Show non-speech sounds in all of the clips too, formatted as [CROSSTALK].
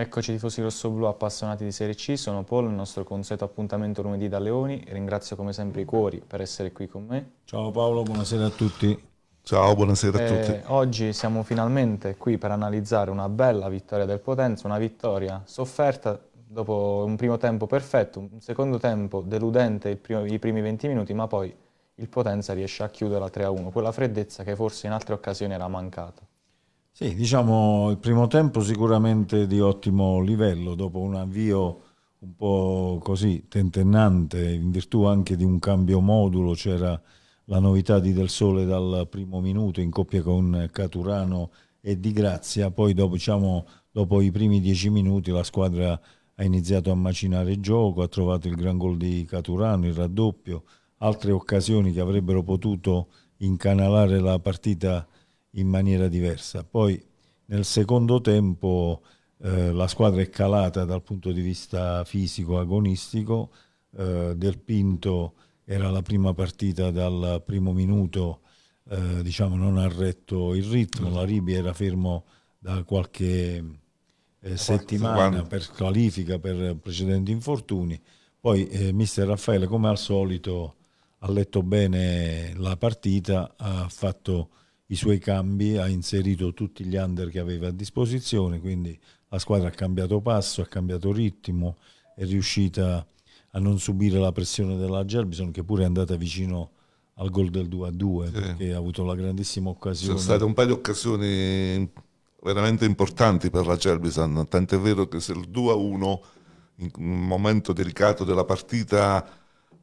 Eccoci tifosi rossoblù appassionati di Serie C, sono Paul, il nostro consueto appuntamento lunedì da Leoni, ringrazio come sempre i cuori per essere qui con me. Ciao Paolo, buonasera a tutti. Ciao, buonasera a eh, tutti. oggi siamo finalmente qui per analizzare una bella vittoria del Potenza, una vittoria sofferta dopo un primo tempo perfetto, un secondo tempo deludente primo, i primi 20 minuti, ma poi il Potenza riesce a chiudere a 3-1, quella freddezza che forse in altre occasioni era mancata. Sì, diciamo il primo tempo sicuramente di ottimo livello, dopo un avvio un po' così tentennante, in virtù anche di un cambio modulo, c'era la novità di Del Sole dal primo minuto in coppia con Caturano e Di Grazia, poi dopo, diciamo, dopo i primi dieci minuti la squadra ha iniziato a macinare il gioco, ha trovato il gran gol di Caturano, il raddoppio, altre occasioni che avrebbero potuto incanalare la partita in maniera diversa. Poi nel secondo tempo eh, la squadra è calata dal punto di vista fisico agonistico, eh, Del Pinto era la prima partita dal primo minuto, eh, diciamo non ha retto il ritmo, la Ribi era fermo da qualche eh, settimana per qualifica, per precedenti infortuni, poi eh, mister Raffaele come al solito ha letto bene la partita, ha fatto i suoi cambi, ha inserito tutti gli under che aveva a disposizione, quindi la squadra ha cambiato passo, ha cambiato ritmo, è riuscita a non subire la pressione della Gerbison che pure è andata vicino al gol del 2-2 a sì. perché ha avuto la grandissima occasione. Sono state un paio di occasioni veramente importanti per la Gerbison, tant'è vero che se il 2-1 a in un momento delicato della partita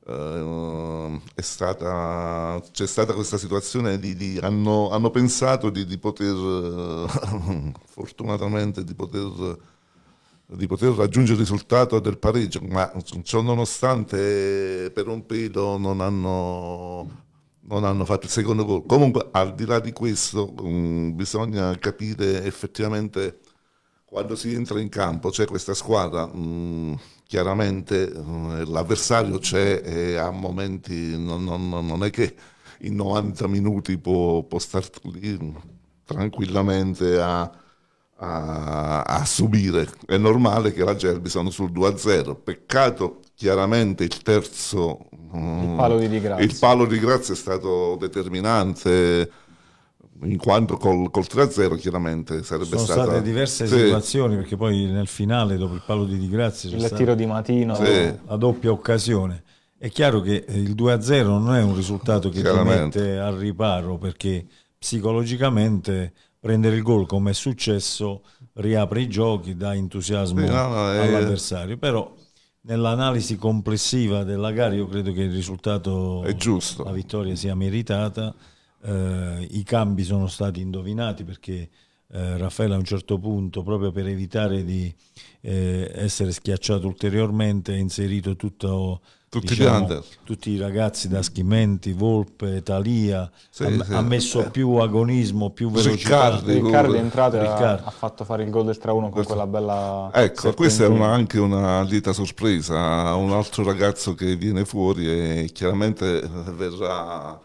Uh, stata, c'è stata questa situazione di, di hanno, hanno, pensato di, di poter uh, [LAUGHS] fortunatamente di poter, di poter raggiungere il risultato del pareggio ma ciò nonostante per un pelo non hanno, non hanno fatto il secondo gol comunque al di là di questo um, bisogna capire effettivamente quando si entra in campo c'è cioè questa squadra um, chiaramente eh, l'avversario c'è e a momenti non, non, non, è che in 90 minuti può, può star lì tranquillamente a, a, a, subire. È normale che la Gerbi sono sul 2-0. Peccato chiaramente il terzo... Il palo di, mm, di grazia. Il palo di grazia è stato determinante in quanto col, col 3-0 chiaramente sarebbe Sono stata... state diverse sì. situazioni perché poi nel finale dopo il palo di Di Grazia il tiro di Matino sì. la doppia occasione è chiaro che eh, il 2-0 non è un risultato che ti mette al riparo perché psicologicamente prendere il gol come è successo riapre i giochi, dà entusiasmo sì, no, no, è... all'avversario però nell'analisi complessiva della gara io credo che il risultato è giusto la vittoria sia meritata eh, i cambi sono stati indovinati perché eh, Raffaele a un certo punto, proprio per evitare di eh, essere schiacciato ulteriormente, ha inserito tutto, tutti, diciamo, tutti, i ragazzi da Schimenti, Volpe, Talia, sì, ha, sì, ha, messo eh. più agonismo, più velocità. Riccardo è entrato e ha fatto fare il gol del 3-1 con quella bella... Ecco, questa è una, anche una lieta sorpresa, un altro ragazzo che viene fuori e chiaramente eh, verrà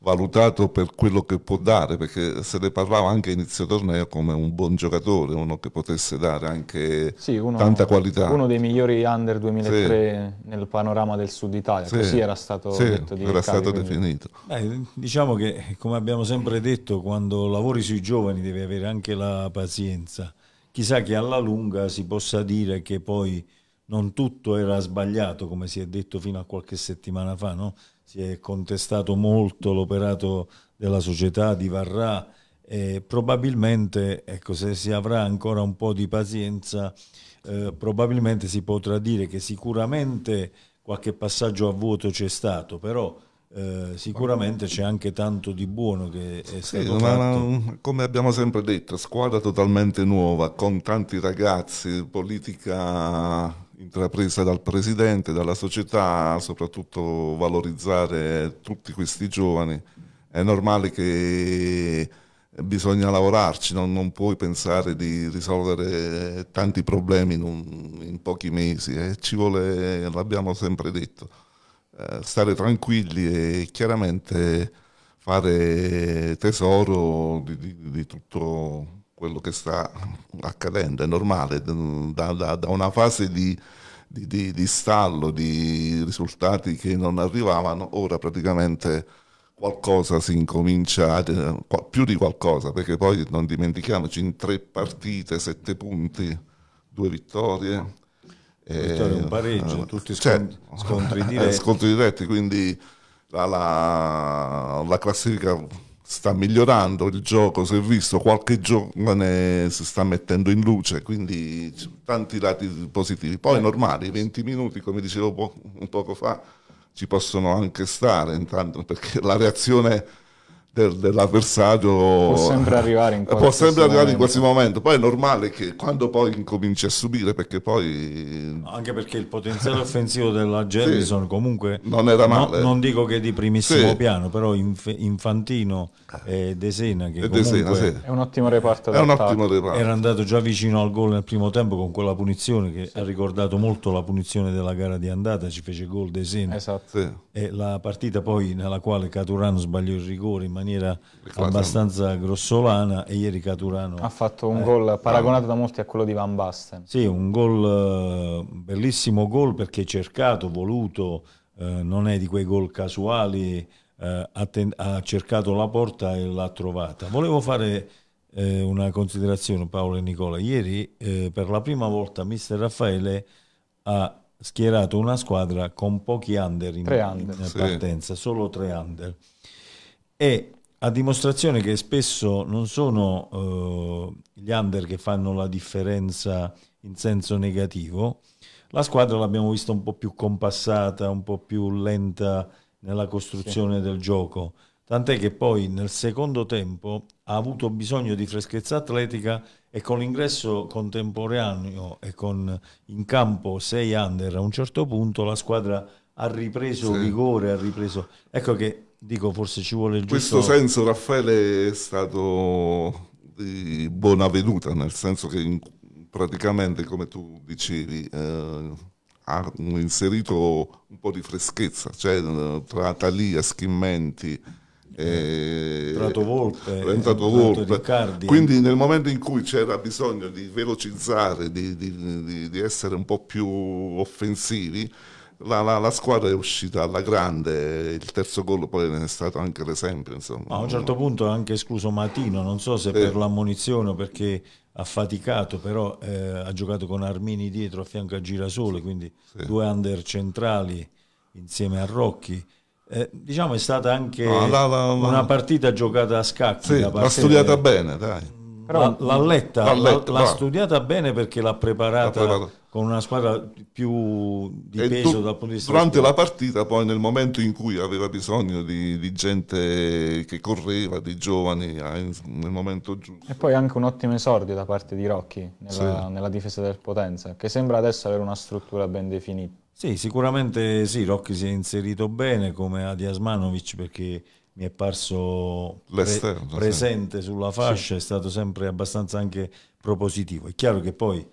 valutato per quello che può dare, perché se ne parlava anche inizio torneo come un buon giocatore, uno che potesse dare anche sì, uno, tanta qualità. Uno dei migliori under 2003 sì. nel panorama del sud Italia, sì. così era stato, detto di era stato definito. Beh, diciamo che come abbiamo sempre detto, quando lavori sui giovani devi avere anche la pazienza. Chissà che alla lunga si possa dire che poi non tutto era sbagliato, come si è detto fino a qualche settimana fa, no? si è contestato molto l'operato della società di Varrà e probabilmente ecco, se si avrà ancora un po' di pazienza eh, probabilmente si potrà dire che sicuramente qualche passaggio a vuoto c'è stato, però eh, sicuramente c'è anche tanto di buono che è stato sì, fatto. Ma, mm, come abbiamo sempre detto, squadra totalmente nuova, con tanti ragazzi, politica intrapresa dal presidente, dalla società, soprattutto valorizzare tutti questi giovani. È normale che bisogna lavorarci, non, non puoi pensare di risolvere tanti problemi in, un, in pochi mesi, eh. ci vuole, l'abbiamo sempre detto, eh, stare tranquilli e chiaramente fare tesoro di, di, di tutto quello che sta accadendo, è normale, da, da, da una fase di, di, di, di, stallo, di risultati che non arrivavano, ora praticamente qualcosa si incomincia, a, più di qualcosa, perché poi non dimentichiamoci, in tre partite, sette punti, due vittorie. Vittoria, eh, un pareggio, eh, tutti scont- certo, scontri, [LAUGHS] eh, diretti. scontri diretti. quindi la, la, la classifica sta migliorando il gioco, si è visto qualche giovane si sta mettendo in luce, quindi tanti lati positivi. Poi normali, 20 minuti, come dicevo po- poco fa, ci possono anche stare intanto perché la reazione dell'avversario può sempre arrivare, in qualsiasi, sempre arrivare in qualsiasi, momento. Poi è normale che quando poi incominci a subire, perché poi anche perché il potenziale offensivo della Jellison sì, comunque non era male. No, non dico che di primissimo sì. piano, però inf- Infantino e De Sena che De Sena, sì. è un ottimo reparto. È un ottimo reparto. Era andato già vicino al gol nel primo tempo con quella punizione che ha ricordato molto la punizione della gara di andata, ci fece gol De Sena. Esatto. E la partita poi nella quale Caturano sbagliò il rigore in maniera maniera abbastanza grossolana e ieri Caturano ha fatto un eh, gol paragonato da molti a quello di Van Basten. Sì, un gol eh, bellissimo gol perché cercato, voluto, eh, non è di quei gol casuali, eh, ha, ha, cercato la porta e l'ha trovata. Volevo fare eh, una considerazione Paolo e Nicola. Ieri eh, per la prima volta mister Raffaele ha schierato una squadra con pochi under in, under. in partenza, sì. solo tre under. E a dimostrazione che spesso non sono eh, gli under che fanno la differenza in senso negativo, la squadra l'abbiamo vista un po' più compassata, un po' più lenta nella costruzione sì. del gioco, tant'è che poi nel secondo tempo ha avuto bisogno di freschezza atletica e con l'ingresso contemporaneo e con in campo 6 under a un certo punto la squadra ha ripreso sì. vigore, ha ripreso... Ecco che dico forse ci vuole il giusto... Questo senso Raffaele è stato di buona venuta, nel senso che praticamente come tu dicevi eh, ha inserito un po' di freschezza, cioè eh, tra Talia, Schimmenti... Eh, Entrato Volpe, entrato Volpe. quindi nel momento in cui c'era bisogno di velocizzare, di, di, di, di essere un po' più offensivi, la, la, la, squadra è uscita alla grande, il terzo gol poi ne è stato anche l'esempio. Insomma. a un certo punto ha anche escluso Matino, non so se eh. per l'ammonizione o perché ha faticato, però eh, ha giocato con Armini dietro a fianco a Girasole, quindi sì. due under centrali insieme a Rocchi. Eh, diciamo è stata anche no, la, una partita giocata a scacchi. Sì, l'ha studiata bene, dai. l'ha letta, l'ha, letta, l'ha studiata bene perché l'ha preparata, l'ha preparata con una squadra più di peso dal punto di vista durante la partita poi nel momento in cui aveva bisogno di, di gente che correva di giovani ah, nel momento giusto e poi anche un ottimo esordio da parte di Rocchi nella, sì. nella difesa del Potenza che sembra adesso avere una struttura ben definita sì sicuramente sì Rocchi si è inserito bene come a Diasmanovic perché mi è parso pre presente sì. sulla fascia sì. è stato sempre abbastanza anche propositivo è chiaro che poi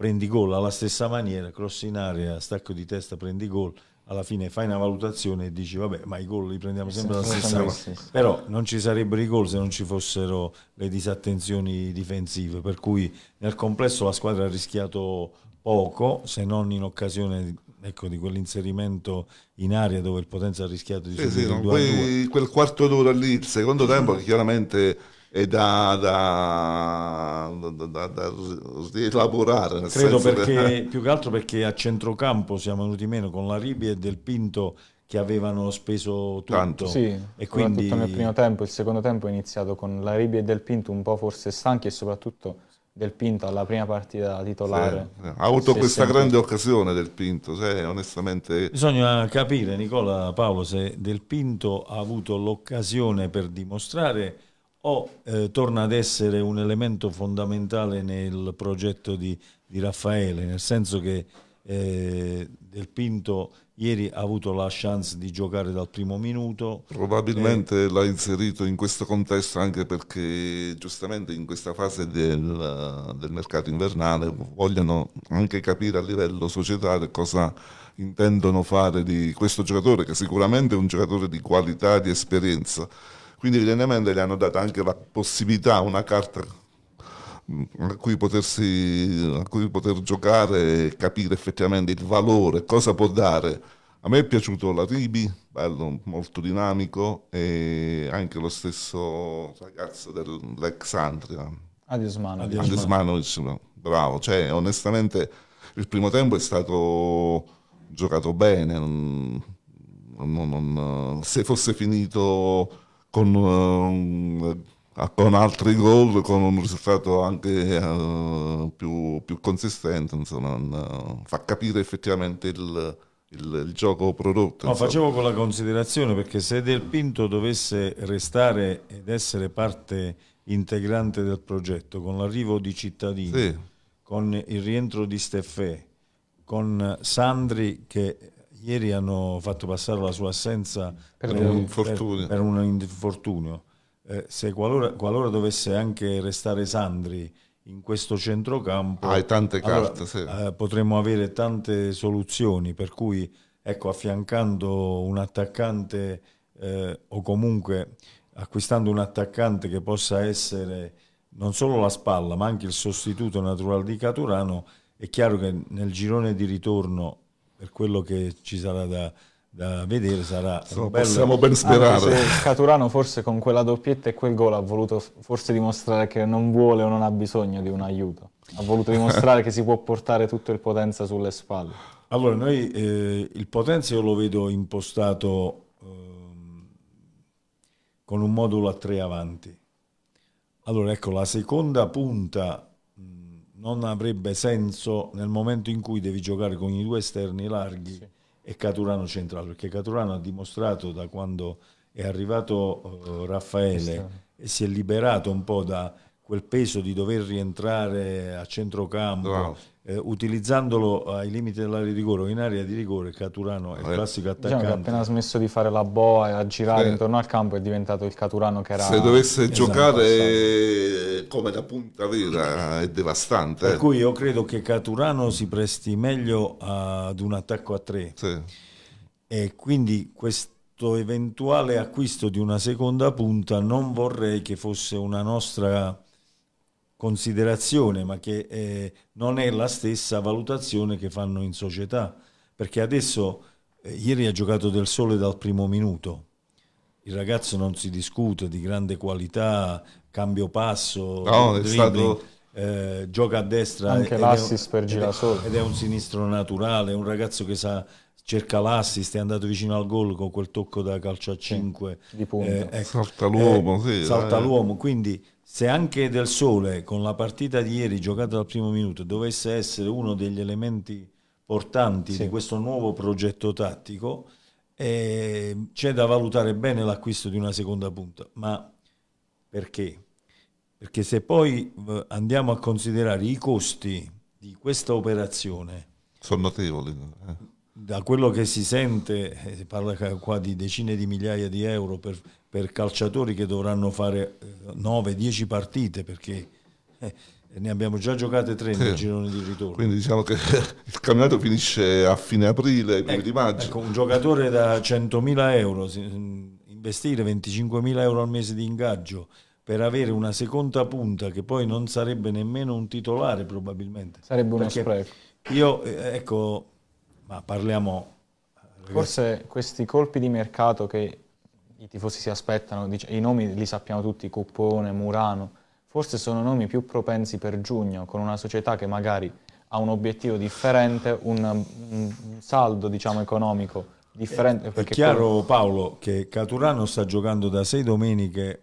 prendi gol alla stessa maniera, cross in area, stacco di testa, prendi gol. Alla fine fai una valutazione e dici: Vabbè, ma i gol li prendiamo sempre alla stessa maniera. Però non ci sarebbero i gol se non ci fossero le disattenzioni difensive. Per cui nel complesso la squadra ha rischiato poco, se non in occasione ecco, di quell'inserimento in area dove il Potenza ha rischiato di sì, subire sì, no, quel quarto d'ora lì, il secondo tempo, che chiaramente e da, da, da, da rielaborare. Credo perché, che... [LAUGHS] più che altro perché a centrocampo siamo venuti meno con la Ribi e Del Pinto che avevano speso tutto. Tanto. Sì, e quindi... nel primo tempo, il secondo tempo è iniziato con la Ribi e Del Pinto un po' forse stanchi e soprattutto del Pinto alla prima partita titolare. Sì, ha avuto questa sempre... grande occasione del Pinto, se, onestamente. Bisogna capire, Nicola Paolo, se del Pinto ha avuto l'occasione per dimostrare o eh, torna ad essere un elemento fondamentale nel progetto di, di Raffaele, nel senso che eh, Del Pinto ieri ha avuto la chance di giocare dal primo minuto. Probabilmente e... Eh, l'ha inserito in questo contesto anche perché giustamente in questa fase del, del mercato invernale vogliono anche capire a livello societario cosa intendono fare di questo giocatore che sicuramente è un giocatore di qualità, di esperienza quindi evidentemente gli hanno dato anche la possibilità, una carta mm, a cui, potersi, a cui poter giocare e capire effettivamente il valore, cosa può dare. A me è piaciuto la Ribi, bello, molto dinamico, e anche lo stesso ragazzo dell'Exandria. Adesmanovic. Adesmanovic, bravo. Cioè, onestamente, il primo tempo è stato giocato bene. Non, non, non, se fosse finito con, uh, con altri gol, con un risultato anche uh, più, più, consistente, insomma, non, fa capire effettivamente il, il, il gioco prodotto. No, facevo quella considerazione perché se Del Pinto dovesse restare ed essere parte integrante del progetto, con l'arrivo di cittadini, sì. con il rientro di Steffè, con Sandri che ieri hanno fatto passare la sua assenza per, per un infortunio. Per, per un infortunio. Eh, se qualora, qualora, dovesse anche restare Sandri in questo centrocampo, ah, carte, allora, sì. eh, potremmo avere tante soluzioni, per cui ecco, affiancando un attaccante eh, o comunque acquistando un attaccante che possa essere non solo la spalla ma anche il sostituto naturale di Caturano, è chiaro che nel girone di ritorno per quello che ci sarà da, da vedere sarà Sono, bello. possiamo ben sperare Caturano forse con quella doppietta e quel gol ha voluto forse dimostrare che non vuole o non ha bisogno di un aiuto ha voluto dimostrare [LAUGHS] che si può portare tutto il Potenza sulle spalle allora noi eh, il Potenza io lo vedo impostato eh, con un modulo a tre avanti allora ecco la seconda punta non avrebbe senso nel momento in cui devi giocare con i due esterni larghi sì. e Caturano centrale, perché Caturano ha dimostrato da quando è arrivato uh, Raffaele e si è liberato un po' da quel peso di dover rientrare a centrocampo. Wow eh, utilizzandolo eh, ai limiti dell'area di rigore o in area di rigore, Caturano è il classico diciamo attaccante. Diciamo appena smesso di fare la boa e a girare eh. intorno al campo è diventato il Caturano che era... Se dovesse esatto, giocare eh, come da punta vera è devastante. Per cui io credo che Caturano si presti meglio ad un attacco a tre. Sì. E quindi questo eventuale acquisto di una seconda punta non vorrei che fosse una nostra considerazione, ma che eh, non è la stessa valutazione che fanno in società. Perché adesso, eh, ieri ha giocato del sole dal primo minuto, il ragazzo non si discute di grande qualità, cambio passo, no, dribbling, stato... eh, gioca a destra. Anche l'assist per Girasole. Ed è un sinistro naturale, un ragazzo che sa, cerca l'assist, è andato vicino al gol con quel tocco da calcio a 5. Sì, di punta. Eh, ecco, salta l'uomo, eh, sì, Salta l'uomo, quindi se anche Del Sole, con la partita di ieri giocata dal primo minuto, dovesse essere uno degli elementi portanti sì. di questo nuovo progetto tattico, eh, c'è da valutare bene l'acquisto di una seconda punta. Ma perché? Perché se poi eh, andiamo a considerare i costi di questa operazione... Sono notevoli. Eh da quello che si sente, eh, si parla qua di decine di migliaia di euro per per calciatori che dovranno fare 9-10 eh, partite perché eh, ne abbiamo già giocate 3 nel eh, girone di ritorno. Quindi diciamo che [LAUGHS] il campionato finisce a fine aprile, ecco, di maggio. Ecco, un giocatore da 100.000 euro, mm, investire 25.000 euro al mese di ingaggio per avere una seconda punta che poi non sarebbe nemmeno un titolare probabilmente. Sarebbe uno perché spreco. Io, eh, ecco, ma parliamo... Forse questi colpi di mercato che i tifosi si aspettano, dic- i nomi li sappiamo tutti, Cuppone, Murano, forse sono nomi più propensi per giugno, con una società che magari ha un obiettivo differente, un, un saldo diciamo, economico differente. È chiaro poi... Paolo che Caturano sta giocando da sei domeniche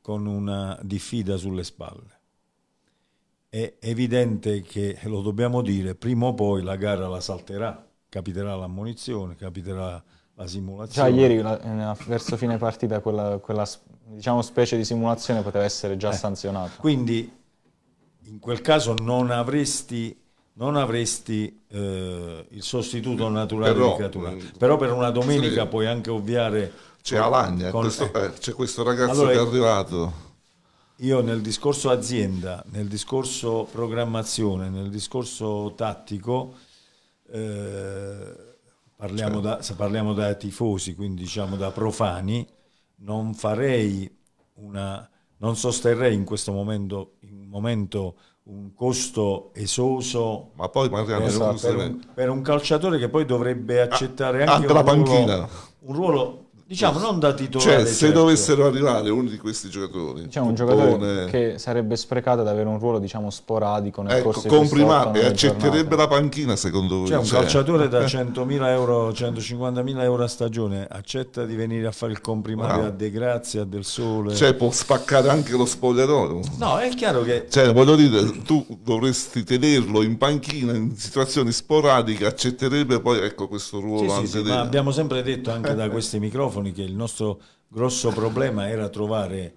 con una diffida sulle spalle. È evidente che, lo dobbiamo dire, prima o poi la gara la salterà, capiterà l'ammonizione, capiterà la simulazione. Già cioè, ieri la, verso fine partita quella, quella diciamo, specie di simulazione poteva essere già eh. sanzionata. Quindi in quel caso non avresti, non avresti eh, il sostituto naturale però, di Catula. Eh, però per una domenica sì. puoi anche ovviare... C'è Alagna, con, questo, eh. eh, c'è questo ragazzo allora, che è arrivato. Io nel discorso azienda, nel discorso programmazione, nel discorso tattico... Eh, parliamo, cioè. da, se parliamo da tifosi, quindi diciamo da profani, non farei una, non sosterrei in questo momento, in momento un costo esoso ma poi, per, per, un, per, un, calciatore che poi dovrebbe ah, accettare ah, anche un ruolo, un ruolo diciamo non da titolare cioè se certo. dovessero arrivare uno di questi giocatori diciamo un Totone... giocatore che sarebbe sprecato ad avere un ruolo diciamo sporadico nel ecco, corso comprimato e accetterebbe la panchina secondo voi cioè un cioè. calciatore da 100.000 [LAUGHS] euro 150.000 euro a stagione accetta di venire a fare il comprimario ah. a De Grazia Del Sole cioè può spaccare anche lo spogliatoio no è chiaro che cioè voglio dire tu dovresti tenerlo in panchina in situazioni sporadiche accetterebbe poi ecco questo ruolo sì, sì, sì, ma abbiamo sempre detto anche da questi microfoni Anthony che il nostro grosso problema era trovare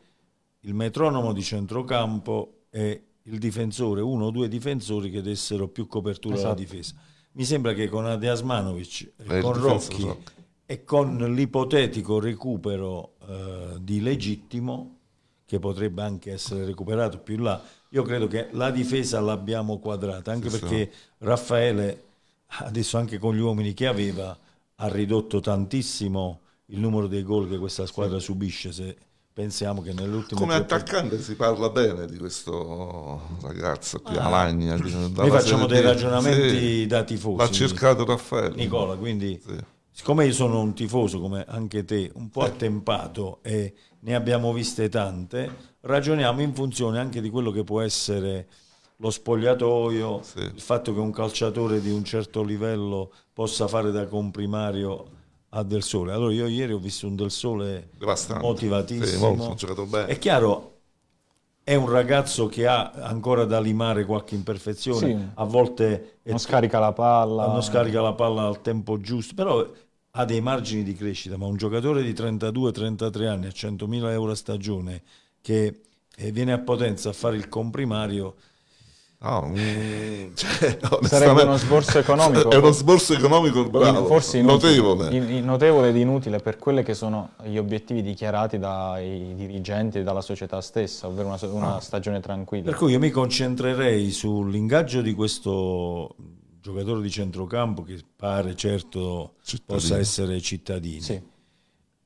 il metronomo di centrocampo e il difensore, uno o due difensori che dessero più copertura esatto. alla difesa. Mi sembra che con Ade Asmanovic, eh, eh, con Rocchi so. Esatto. e con l'ipotetico recupero eh, di Legittimo, che potrebbe anche essere recuperato più là, io credo che la difesa l'abbiamo quadrata, anche sì, perché so. Raffaele, adesso anche con gli uomini che aveva, ha ridotto tantissimo il numero dei gol che questa squadra sì. subisce se pensiamo che nell'ultimo come attaccante si parla bene di questo ragazzo qui ah. Alagna noi facciamo dei ragionamenti sì. da tifosi l'ha cercato Raffaello Nicola quindi sì. siccome io sono un tifoso come anche te un po' eh. attempato e ne abbiamo viste tante ragioniamo in funzione anche di quello che può essere lo spogliatoio, sì. il fatto che un calciatore di un certo livello possa fare da comprimario a Del Sole. Allora io ieri ho visto un Del Sole Bastante. motivatissimo. Sì, È chiaro, è un ragazzo che ha ancora da limare qualche imperfezione, sì. a volte non scarica la palla, non scarica la palla al tempo giusto, però ha dei margini di crescita, ma un giocatore di 32-33 anni a 100.000 euro a stagione che eh, viene a Potenza a fare il comprimario No, mm, eh, cioè, [LAUGHS] Sarebbe uno sborso economico. È uno sborso economico bravo, in, forse inutile, notevole. in notevole ed inutile per quelli che sono gli obiettivi dichiarati dai dirigenti e dalla società stessa, ovvero una, una ah. stagione tranquilla. Per cui io mi concentrerei sull'ingaggio di questo giocatore di centrocampo che pare certo cittadino. possa essere cittadino. Sì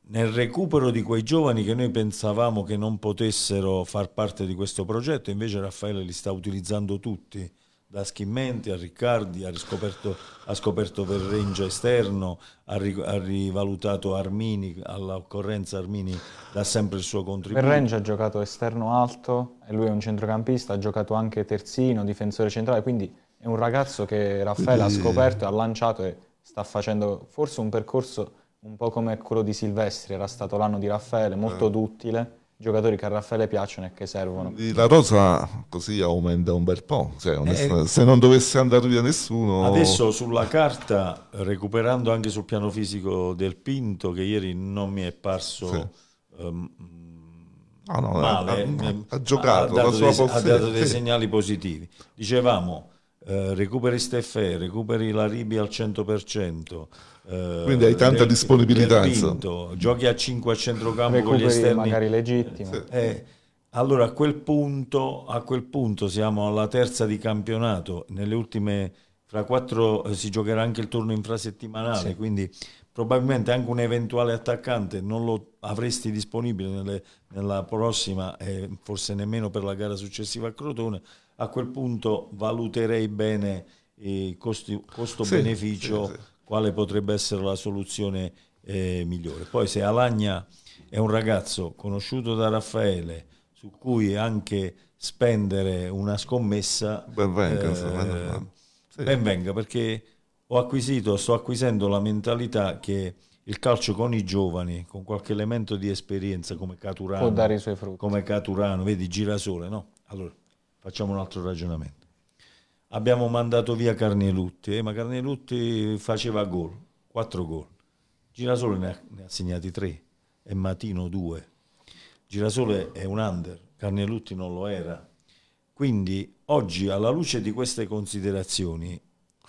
nel recupero di quei giovani che noi pensavamo che non potessero far parte di questo progetto, invece Raffaele li sta utilizzando tutti, da Schimmenti a Riccardi, ha, scoperto, ha scoperto Verrengia esterno, ha, ri, ha, rivalutato Armini, all'occorrenza Armini dà sempre il suo contributo. Verrengia ha giocato esterno alto, e lui è un centrocampista, ha giocato anche terzino, difensore centrale, quindi è un ragazzo che Raffaele quindi... ha scoperto, ha lanciato e sta facendo forse un percorso un po' come quello di Silvestri, era stato l'anno di Raffaele, molto eh. duttile, giocatori che a Raffaele piacciono e che servono. La rosa così aumenta un bel po', cioè, eh, eh, se non dovesse andare via nessuno... Adesso sulla carta, recuperando anche sul piano fisico del Pinto, che ieri non mi è parso... Sì. Um, no, no, male, ha, ha, ha giocato, ha dato, dei, ha dato dei segnali positivi. Dicevamo, eh, recuperi Steffè, recuperi la Ribi al 100%, eh, quindi hai tanta del, disponibilità. Del vinto, giochi a 5 a centrocampo Recuperi con gli esterni. Magari legittimo. Eh, allora a quel, punto, a quel, punto, siamo alla terza di campionato. Nelle ultime, fra quattro eh, si giocherà anche il turno infrasettimanale, sì. quindi probabilmente anche un eventuale attaccante non lo avresti disponibile nelle, nella prossima e eh, forse nemmeno per la gara successiva a Crotone. A quel punto valuterei bene eh, costo-beneficio. Sì, sì, quale potrebbe essere la soluzione eh, migliore. Poi se Alagna è un ragazzo conosciuto da Raffaele, su cui anche spendere una scommessa, ben venga, eh, sì. ben venga perché ho acquisito, sto acquisendo la mentalità che il calcio con i giovani, con qualche elemento di esperienza come Caturano, può dare i suoi frutti. Come Caturano, vedi, Girasole, no? Allora, facciamo un altro ragionamento abbiamo mandato via Carnelutti, eh, ma Carnelutti faceva gol, 4 gol. Girasole ne ha, ne ha segnati 3 e Matino 2. Girasole è un under, Carnelutti non lo era. Quindi oggi alla luce di queste considerazioni...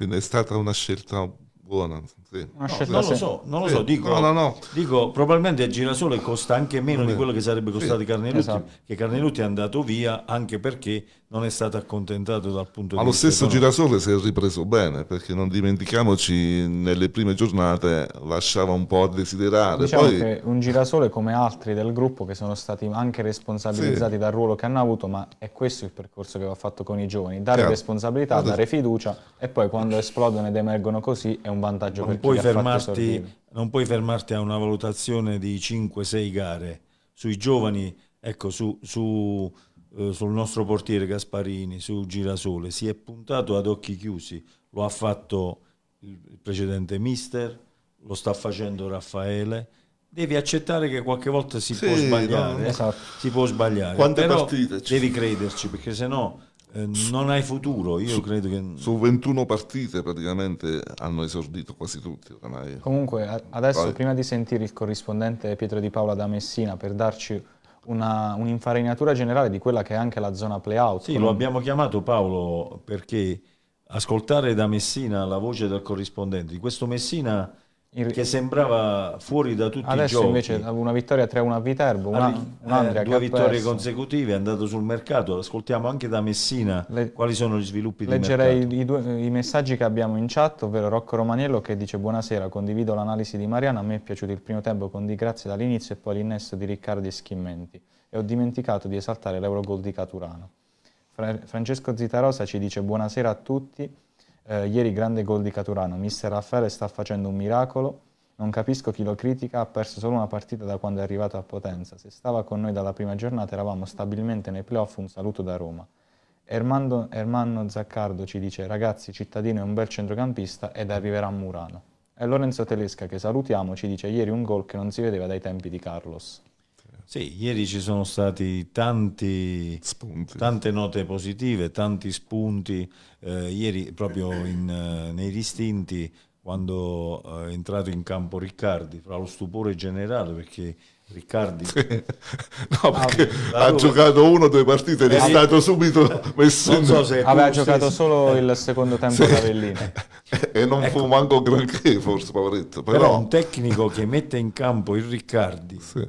Quindi è stata una scelta buona. Sì. Una no, non lo so, non lo sì. so dico, no, no, dico, probabilmente il girasole costa anche meno sì. di quello che sarebbe costato sì. Carnelutti, esatto. che Carnelutti è andato via anche perché non è stato accontentato dal punto di vista. Ma lo stesso economico. Girasole si è ripreso bene perché non dimentichiamoci, nelle prime giornate lasciava un po' a desiderare. Diciamo Poi... che un Girasole, come altri del gruppo, che sono stati anche responsabilizzati sì. dal ruolo che hanno avuto, ma è questo il percorso che va fatto con i giovani: dare Chiaro. responsabilità, Adesso... dare fiducia e poi quando esplodono ed emergono così è un vantaggio non per puoi chi fermarti, Non puoi fermarti a una valutazione di 5-6 gare sui giovani, ecco, su, su eh, sul nostro portiere Gasparini, su Girasole, si è puntato ad occhi chiusi, lo ha fatto il precedente mister, lo sta facendo Raffaele, devi accettare che qualche volta si sì, può sbagliare, no, eh. esatto. si può sbagliare, Quante però partite devi crederci perché sennò eh, su, non hai futuro. Io su, credo che su 21 partite praticamente hanno esordito quasi tutti ormai. Comunque adesso Vai. prima di sentire il corrispondente Pietro Di Paola da Messina per darci un'infarinatura generale di quella che è anche la zona playout. Sì, lo abbiamo chiamato Paolo perché ascoltare da Messina la voce del corrispondente di questo Messina che sembrava fuori da tutti Adesso i giochi. Adesso invece una vittoria 3-1 a Viterbo, una, un eh, due vittorie perso. consecutive, è andato sul mercato, ascoltiamo anche da Messina Le, quali sono gli sviluppi di mercato. Leggerei i, i messaggi che abbiamo in chat, ovvero Rocco Romaniello che dice buonasera, condivido l'analisi di Mariana, a me è piaciuto il primo tempo con Di Grazia dall'inizio e poi l'innesto di Riccardi e Schimmenti e ho dimenticato di esaltare l'Eurogol di Caturano. Francesco Zitarosa ci dice buonasera a tutti, eh, ieri grande gol di Caturano, mister Raffaele sta facendo un miracolo, non capisco chi lo critica, ha perso solo una partita da quando è arrivato a Potenza, se stava con noi dalla prima giornata eravamo stabilmente nei playoff, un saluto da Roma. Ermando, Ermanno Zaccardo ci dice ragazzi Cittadino è un bel centrocampista ed arriverà a Murano. E Lorenzo Telesca che salutiamo ci dice ieri un gol che non si vedeva dai tempi di Carlos. Sì, ieri ci sono stati tanti spunti. tante note positive, tanti spunti. Eh, ieri proprio in, eh, nei distinti, quando eh, è entrato in campo Riccardi, fra lo stupore generale perché Riccardi [LAUGHS] no, ah, perché ha Roma... giocato uno o due partite ed è eh, stato subito messo in so aveva giocato stesso. solo il secondo tempo sì. Cavellini [LAUGHS] e non ecco. fu manco granché forse poveretto però... però un tecnico che mette in campo il Riccardi sì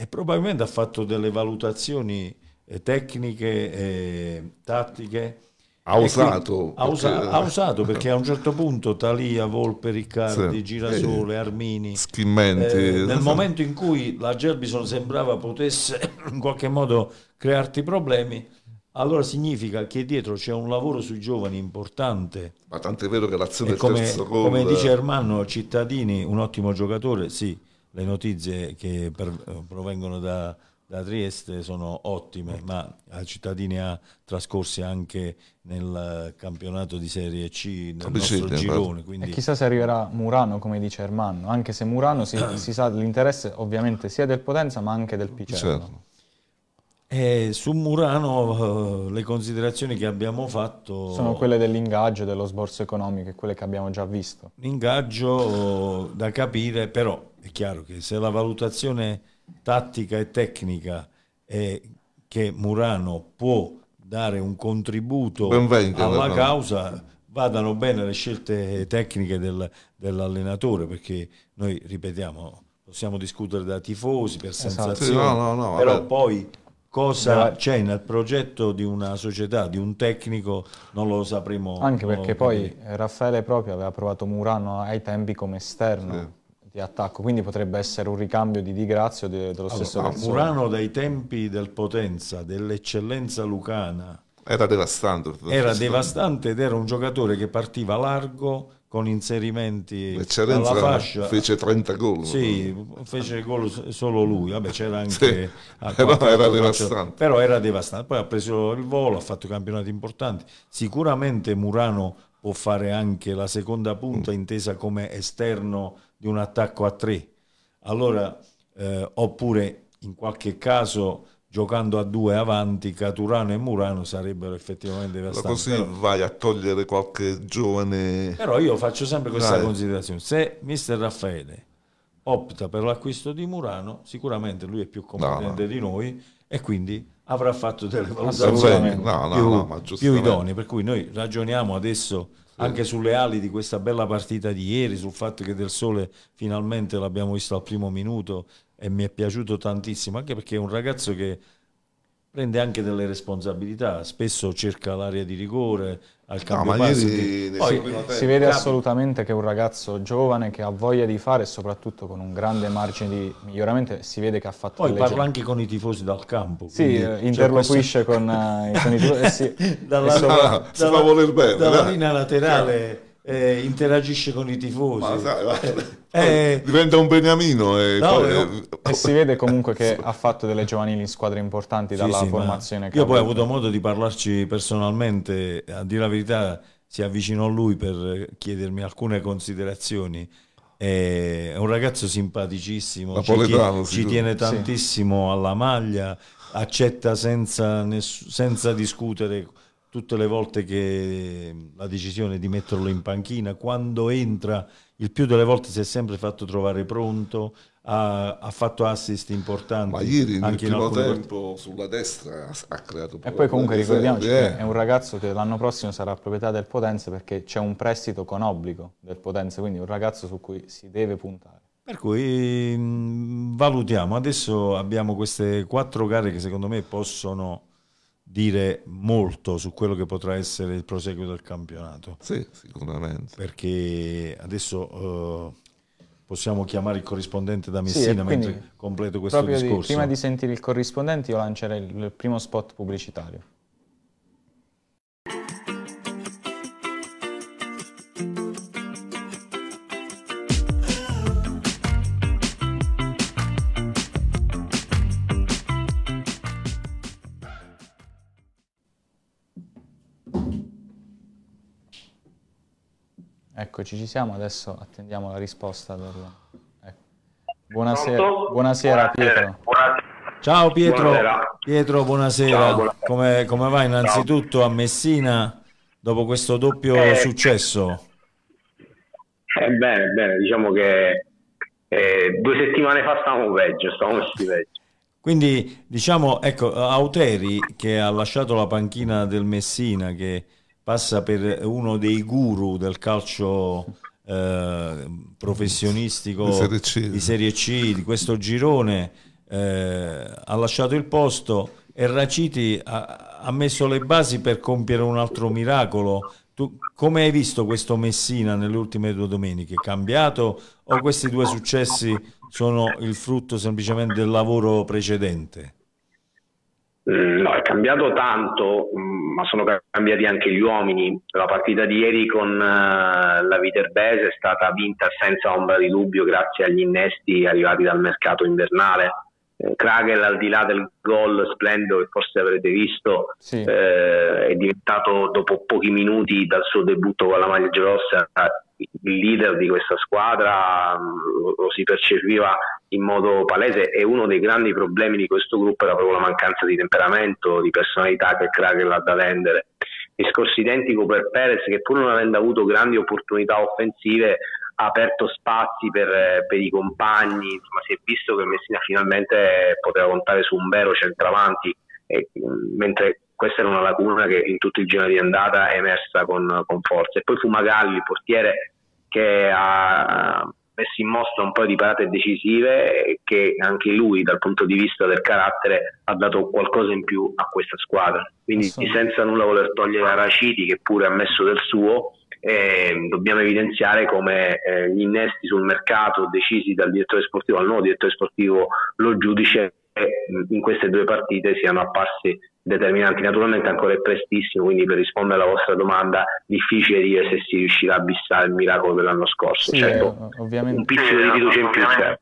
e probabilmente ha fatto delle valutazioni eh, tecniche, e eh, tattiche. Ha usato, ha, usa- ha usato, perché... a un certo punto Talia, Volpe, Riccardi, sì, Girasole, Armini, Schimmente, eh, nel [LAUGHS] momento in cui la Gerbison sembrava potesse in qualche modo crearti problemi, allora significa che dietro c'è un lavoro sui giovani importante. Ma tanto è vero che l'azione e del come, terzo Come dice Ermanno, Cittadini, un ottimo giocatore, sì, le notizie che per, eh, provengono da, da, Trieste sono ottime, ma la cittadina ha trascorsi anche nel campionato di Serie C, nel Capicite, nostro esatto. girone. Quindi... E chissà se arriverà Murano, come dice Ermanno, anche se Murano si, [CLEARS THROAT] si sa l'interesse ovviamente sia del Potenza ma anche del Picerno. Certo. Eh, su Murano eh, le considerazioni che abbiamo fatto... Sono quelle dell'ingaggio, dello sborso economico e quelle che abbiamo già visto. L'ingaggio eh, da capire però è chiaro che se la valutazione tattica e tecnica è che Murano può dare un contributo Benvente, alla però. causa, vadano bene le scelte tecniche del, dell'allenatore, perché noi, ripetiamo, possiamo discutere da tifosi, per esatto. sensazioni, sì, no, no, no, però vabbè. poi cosa c'è nel progetto di una società, di un tecnico, non lo sapremo. Anche perché poi Raffaele proprio aveva provato Murano ai tempi come esterno. Sì di attacco, quindi potrebbe essere un ricambio di Di Grazio de, dello stesso allora, Murano dai tempi del Potenza, dell'eccellenza lucana. Era devastante. Era devastante ed era un giocatore che partiva largo con inserimenti alla fascia. Fece 30 gol. Sì, fece gol solo lui. Vabbè, c'era anche... Sì, [LAUGHS] però era devastante. Però era devastante. Poi ha preso il volo, ha fatto campionati importanti. Sicuramente Murano può fare anche la seconda punta mm. intesa come esterno di un attacco a tre. Allora, eh, oppure in qualche caso giocando a due avanti, Caturano e Murano sarebbero effettivamente devastanti. Ma così vai a togliere qualche giovane... Però io faccio sempre questa Dai. considerazione. Se mister Raffaele opta per l'acquisto di Murano, sicuramente lui è più competente no, no. di noi e quindi avrà fatto delle valutazioni no, più, più idonee. Per cui noi ragioniamo adesso anche sulle ali di questa bella partita di ieri, sul fatto che Del Sole finalmente l'abbiamo visto al primo minuto e mi è piaciuto tantissimo, anche perché è un ragazzo che prende anche delle responsabilità, spesso cerca l'area di rigore, al cambio no, ma ieri, Poi, eh, si vede assolutamente che è un ragazzo giovane che ha voglia di fare e soprattutto con un grande margine di miglioramento si vede che ha fatto Poi parla anche con i tifosi dal campo. Sì, eh, cioè, interloquisce questo... con, eh, con, i tifosi. Eh, sì, [LAUGHS] dalla, sopra... [LAUGHS] dalla, dalla, dalla linea laterale. Cioè, eh, interagisce con i tifosi. Ma sai, ma... [LAUGHS] Eh, eh, diventa un beniamino. E, no, poi... Eh, eh, e, si vede comunque che [LAUGHS] ha fatto delle giovanili in squadre importanti dalla sì, formazione. Io poi ho avuto modo di parlarci personalmente, a dire la verità si avvicinò a lui per chiedermi alcune considerazioni. È un ragazzo simpaticissimo, ci tiene, ci tiene, tantissimo sì. alla maglia, accetta senza, senza discutere tutte le volte che la decisione di metterlo in panchina, quando entra, il più delle volte si è sempre fatto trovare pronto, ha, ha fatto assist importanti. Ma ieri nel anche primo tempo partite. sulla destra ha, creato creato E poi comunque ricordiamoci che eh. è un ragazzo che l'anno prossimo sarà proprietà del Potenza perché c'è un prestito con obbligo del Potenza, quindi un ragazzo su cui si deve puntare. Per cui mm, valutiamo, adesso abbiamo queste quattro gare che secondo me possono dire molto su quello che potrà essere il proseguo del campionato. Sì, sicuramente. Perché adesso eh, possiamo chiamare il corrispondente da Messina sì, mentre completo questo discorso. Di, prima di sentire il corrispondente io lancerei il primo spot pubblicitario. Eccoci, ci siamo, adesso attendiamo la risposta. Del... Ecco. Buonasera, buonasera, Pietro. Ciao Pietro, Pietro, buonasera. Come, come, va innanzitutto a Messina dopo questo doppio eh, successo? Eh, bene, bene, diciamo che eh, due settimane fa stavamo peggio, stavamo messi peggio. Quindi diciamo, ecco, Auteri che ha lasciato la panchina del Messina che passa per uno dei guru del calcio eh, professionistico di serie, di serie, C di questo girone, eh, ha lasciato il posto e Raciti ha, ha, messo le basi per compiere un altro miracolo. Tu come hai visto questo Messina nelle ultime due domeniche? Cambiato o questi due successi sono il frutto semplicemente del lavoro precedente? Mm, no, è cambiato tanto, mm, ma sono cambiati anche gli uomini. La partita di ieri con eh, la Viterbese è stata vinta senza ombra di dubbio grazie agli innesti arrivati dal mercato invernale. Eh, Kragel, al di là del gol splendido che forse avrete visto, sì. eh, è diventato dopo pochi minuti dal suo debutto con la maglia giallossa il leader di questa squadra mm, lo si percepiva in modo palese e uno dei grandi problemi di questo gruppo era proprio la mancanza di temperamento, di personalità che Kraken ha da vendere. Discorso identico per Perez che pur non avendo avuto grandi opportunità offensive ha aperto spazi per, eh, per i compagni, insomma si è visto che Messina finalmente poteva contare su un vero centravanti, e, mm, mentre questa era una lacuna che in tutto il giro di andata è emersa con, con forza. E poi fu Magalli, il portiere che ha messo in mostra un po' di parate decisive che anche lui dal punto di vista del carattere ha dato qualcosa in più a questa squadra. Quindi senza nulla voler togliere a Raciti che pure ha messo del suo, eh, dobbiamo evidenziare come eh, gli innesti sul mercato decisi dal direttore sportivo, al nuovo direttore sportivo Lo Giudice, eh, in queste due partite siano apparsi determinanti. Naturalmente ancora è prestissimo, quindi per rispondere alla vostra domanda, difficile dire se si riuscirà a bissare il miracolo dell'anno scorso. Sì, certo, ovviamente... un piccolo di fiducia in più certo.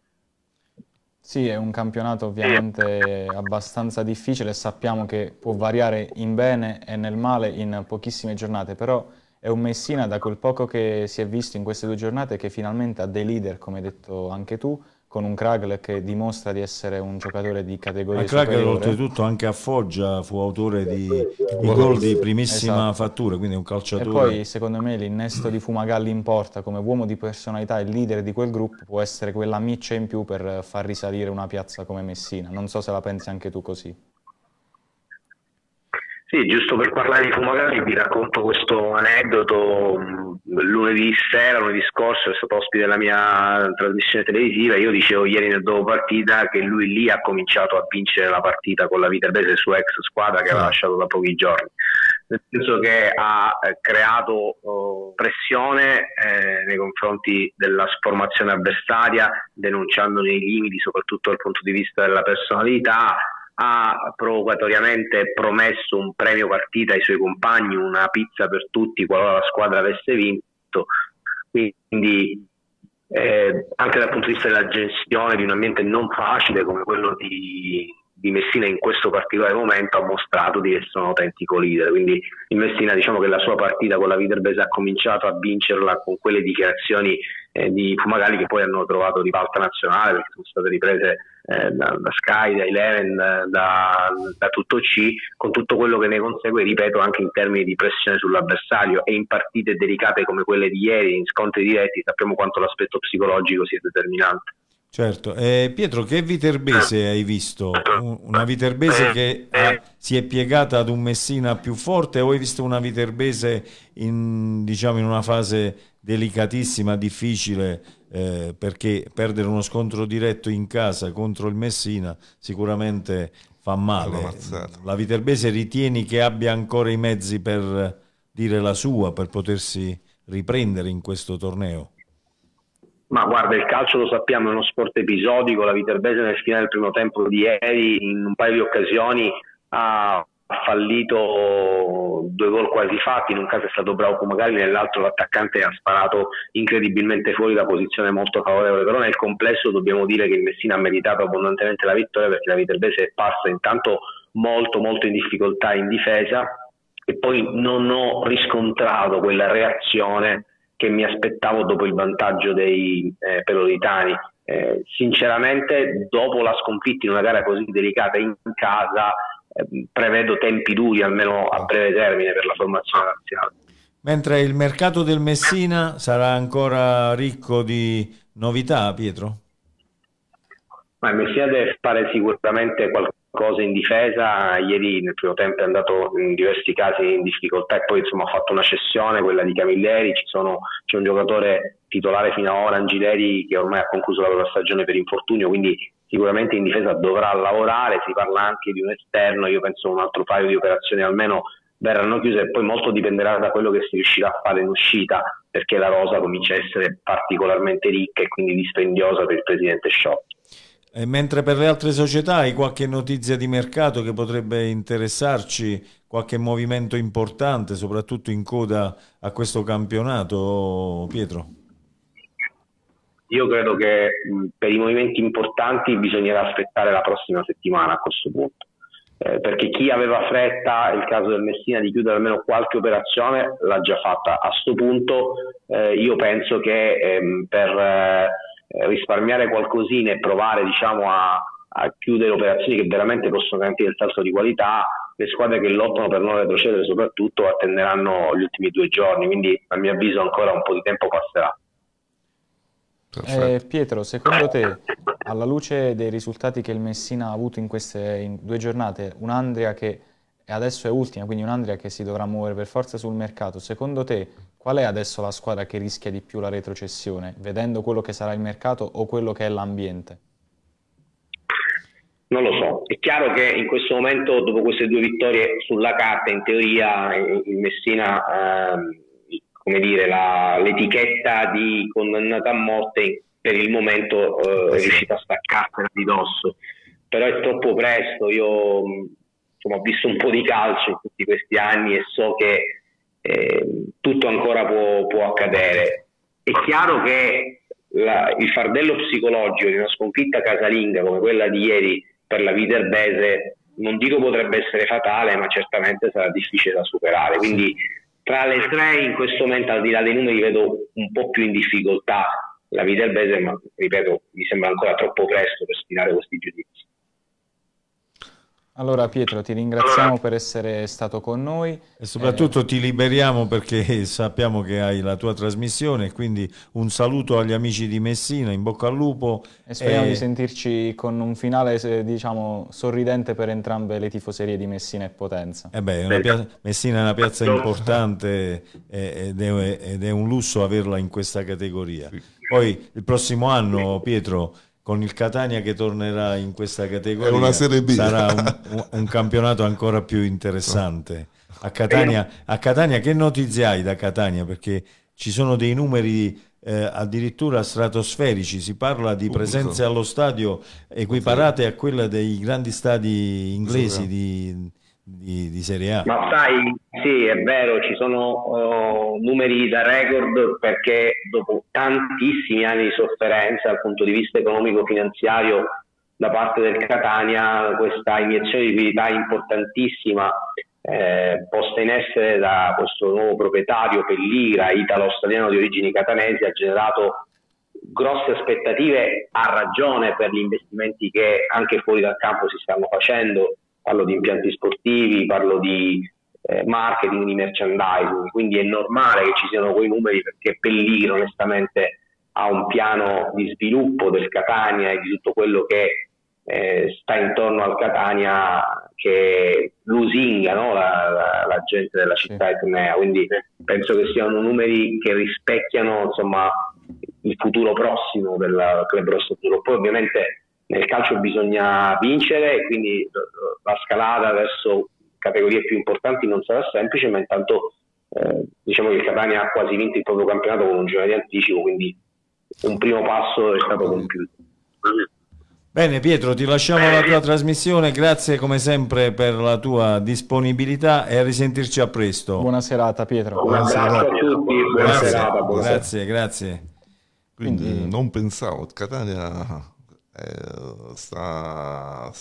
Sì, è un campionato ovviamente abbastanza difficile, sappiamo che può variare in bene e nel male in pochissime giornate, però è un Messina da quel poco che si è visto in queste due giornate che finalmente ha dei leader, come hai detto anche tu, con un Kragl che dimostra di essere un giocatore di categoria Ma Kragl oltretutto anche a Foggia fu autore di, di gol di primissima esatto. fattura, quindi un calciatore. E poi secondo me l'innesto di Fumagalli in porta come uomo di personalità e leader di quel gruppo può essere quella miccia in più per far risalire una piazza come Messina. Non so se la pensi anche tu così. Sì, giusto per parlare di Fumagalli vi racconto questo aneddoto. Lunedì sera, lunedì scorso, è stato ospite della mia trasmissione televisiva. Io dicevo ieri nel dopo partita che lui lì ha cominciato a vincere la partita con la Viterbese, sua ex squadra che aveva lasciato da pochi giorni nel senso che ha eh, creato oh, pressione eh, nei confronti della formazione avversaria, denunciandone i limiti soprattutto dal punto di vista della personalità, ha provocatoriamente promesso un premio partita ai suoi compagni, una pizza per tutti qualora la squadra avesse vinto, quindi eh, anche dal punto di vista della gestione di un ambiente non facile come quello di, di Messina in questo particolare momento ha mostrato di essere un autentico leader. Quindi il Messina diciamo che la sua partita con la Viterbese ha cominciato a vincerla con quelle dichiarazioni eh, di Fumagalli che poi hanno trovato di nazionale perché sono state riprese eh, da, da, Sky, da Eleven, eh, da, da, tutto C, con tutto quello che ne consegue, ripeto, anche in termini di pressione sull'avversario e in partite delicate come quelle di ieri, in scontri diretti, sappiamo quanto l'aspetto psicologico sia determinante. Certo, eh, Pietro, che Viterbese eh. hai visto? Una Viterbese eh. che ha, si è piegata ad un Messina più forte o hai visto una Viterbese in, diciamo, in una fase delicatissima, difficile, eh, perché perdere uno scontro diretto in casa contro il Messina sicuramente fa male. La Viterbese ritieni che abbia ancora i mezzi per dire la sua, per potersi riprendere in questo torneo? Ma guarda, il calcio lo sappiamo, è uno sport episodico, la Viterbese nel finale del primo tempo di ieri in un paio di occasioni ha ha fallito due gol quasi fatti, in un caso è stato bravo Kumagalli, nell'altro l'attaccante ha sparato incredibilmente fuori da posizione molto favorevole, però nel complesso dobbiamo dire che il Messina ha meritato abbondantemente la vittoria perché la Viterbese è passa intanto molto molto in difficoltà in difesa e poi non ho riscontrato quella reazione che mi aspettavo dopo il vantaggio dei eh, peloritani. Eh, sinceramente dopo la sconfitta in una gara così delicata in casa Ehm, prevedo tempi duri almeno a ah. breve termine per la formazione nazionale. Mentre il mercato del Messina sarà ancora ricco di novità, Pietro? Ma il Messina deve fare sicuramente qualcosa in difesa, ieri nel primo tempo è andato in diversi casi in difficoltà e poi insomma, ha fatto una cessione, quella di Camilleri, sono, c'è un giocatore titolare fino a ora, Angileri, che ormai ha concluso la propria stagione per infortunio, quindi sicuramente in difesa dovrà lavorare, si parla anche di un esterno, io penso un altro paio di operazioni almeno verranno chiuse e poi molto dipenderà da quello che si riuscirà a fare in uscita perché la rosa comincia a essere particolarmente ricca e quindi dispendiosa per il presidente Schott. E mentre per le altre società hai qualche notizia di mercato che potrebbe interessarci, qualche movimento importante, soprattutto in coda a questo campionato, Pietro? Io credo che per i movimenti importanti bisognerà aspettare la prossima settimana a questo punto. Eh, perché chi aveva fretta, è il caso del Messina, di chiudere almeno qualche operazione l'ha già fatta. A questo punto eh, io penso che ehm, per eh, risparmiare qualcosina e provare diciamo, a, a, chiudere operazioni che veramente possono garantire il salto di qualità, le squadre che lottano per non retrocedere soprattutto attenderanno gli ultimi due giorni, quindi a mio avviso ancora un po' di tempo passerà. Eh, Pietro, secondo te, alla luce dei risultati che il Messina ha avuto in queste in due giornate, un'Andria che adesso è ultima, quindi un'Andria che si dovrà muovere per forza sul mercato, secondo te qual è adesso la squadra che rischia di più la retrocessione, vedendo quello che sarà il mercato o quello che è l'ambiente? Non lo so, è chiaro che in questo momento, dopo queste due vittorie sulla carta, in teoria eh, il Messina... Ehm, come dire, la, l'etichetta di condannata a morte per il momento eh, è riuscita a staccarla di dosso. Però è troppo presto, io mm, insomma, ho visto un po' di calcio in tutti questi anni e so che eh, tutto ancora può, può, accadere. È chiaro che la, il fardello psicologico di una sconfitta casalinga come quella di ieri per la Viterbese non dico potrebbe essere fatale, ma certamente sarà difficile da superare. Quindi tra le tre in questo momento, al di là dei numeri, vedo un po' più in difficoltà la Viterbese, ma ripeto, mi sembra ancora troppo presto per stilare questi giudizi. Allora Pietro, ti ringraziamo allora. per essere stato con noi. E soprattutto eh... ti liberiamo perché sappiamo che hai la tua trasmissione, quindi un saluto agli amici di Messina, in bocca al lupo. E speriamo e... di sentirci con un finale, diciamo, sorridente per entrambe le tifoserie di Messina e Potenza. E eh beh, è piazza... Messina è una piazza importante ed è, ed è un lusso averla in questa categoria. Poi il prossimo anno, Pietro con il Catania che tornerà in questa categoria, una serie B. sarà un, un campionato ancora più interessante. A Catania, a Catania che notizie hai da Catania? Perché ci sono dei numeri eh, addirittura stratosferici, si parla di presenze allo stadio equiparate a quelle dei grandi stadi inglesi di di, di, Serie A. Ma sai, sì, è vero, ci sono uh, numeri da record perché dopo tantissimi anni di sofferenza dal punto di vista economico-finanziario da parte del Catania, questa iniezione di liquidità importantissima eh, posta in essere da questo nuovo proprietario Pellira, italo-australiano di origini catanesi, ha generato grosse aspettative a ragione per gli investimenti che anche fuori dal campo si stanno facendo parlo di impianti sportivi, parlo di eh, marketing, di merchandising, quindi è normale che ci siano quei numeri perché Pelligro onestamente ha un piano di sviluppo del Catania e di tutto quello che eh, sta intorno al Catania che lusinga no? la, la, la, gente della città etnea, quindi penso che siano numeri che rispecchiano insomma, il futuro prossimo del club rosso Poi ovviamente nel calcio bisogna vincere e quindi la scalata verso categorie più importanti non sarà semplice, ma intanto eh, diciamo che il Catania ha quasi vinto il proprio campionato con un giorno di anticipo, quindi un primo passo è stato compiuto. Bene Pietro, ti lasciamo la tua trasmissione, grazie come sempre per la tua disponibilità e a risentirci a presto. Buona serata Pietro. Buona, serata a tutti, buona, buona serata. buona grazie, serata. grazie. Quindi, Quindi eh, non pensavo, Catania eh, sta,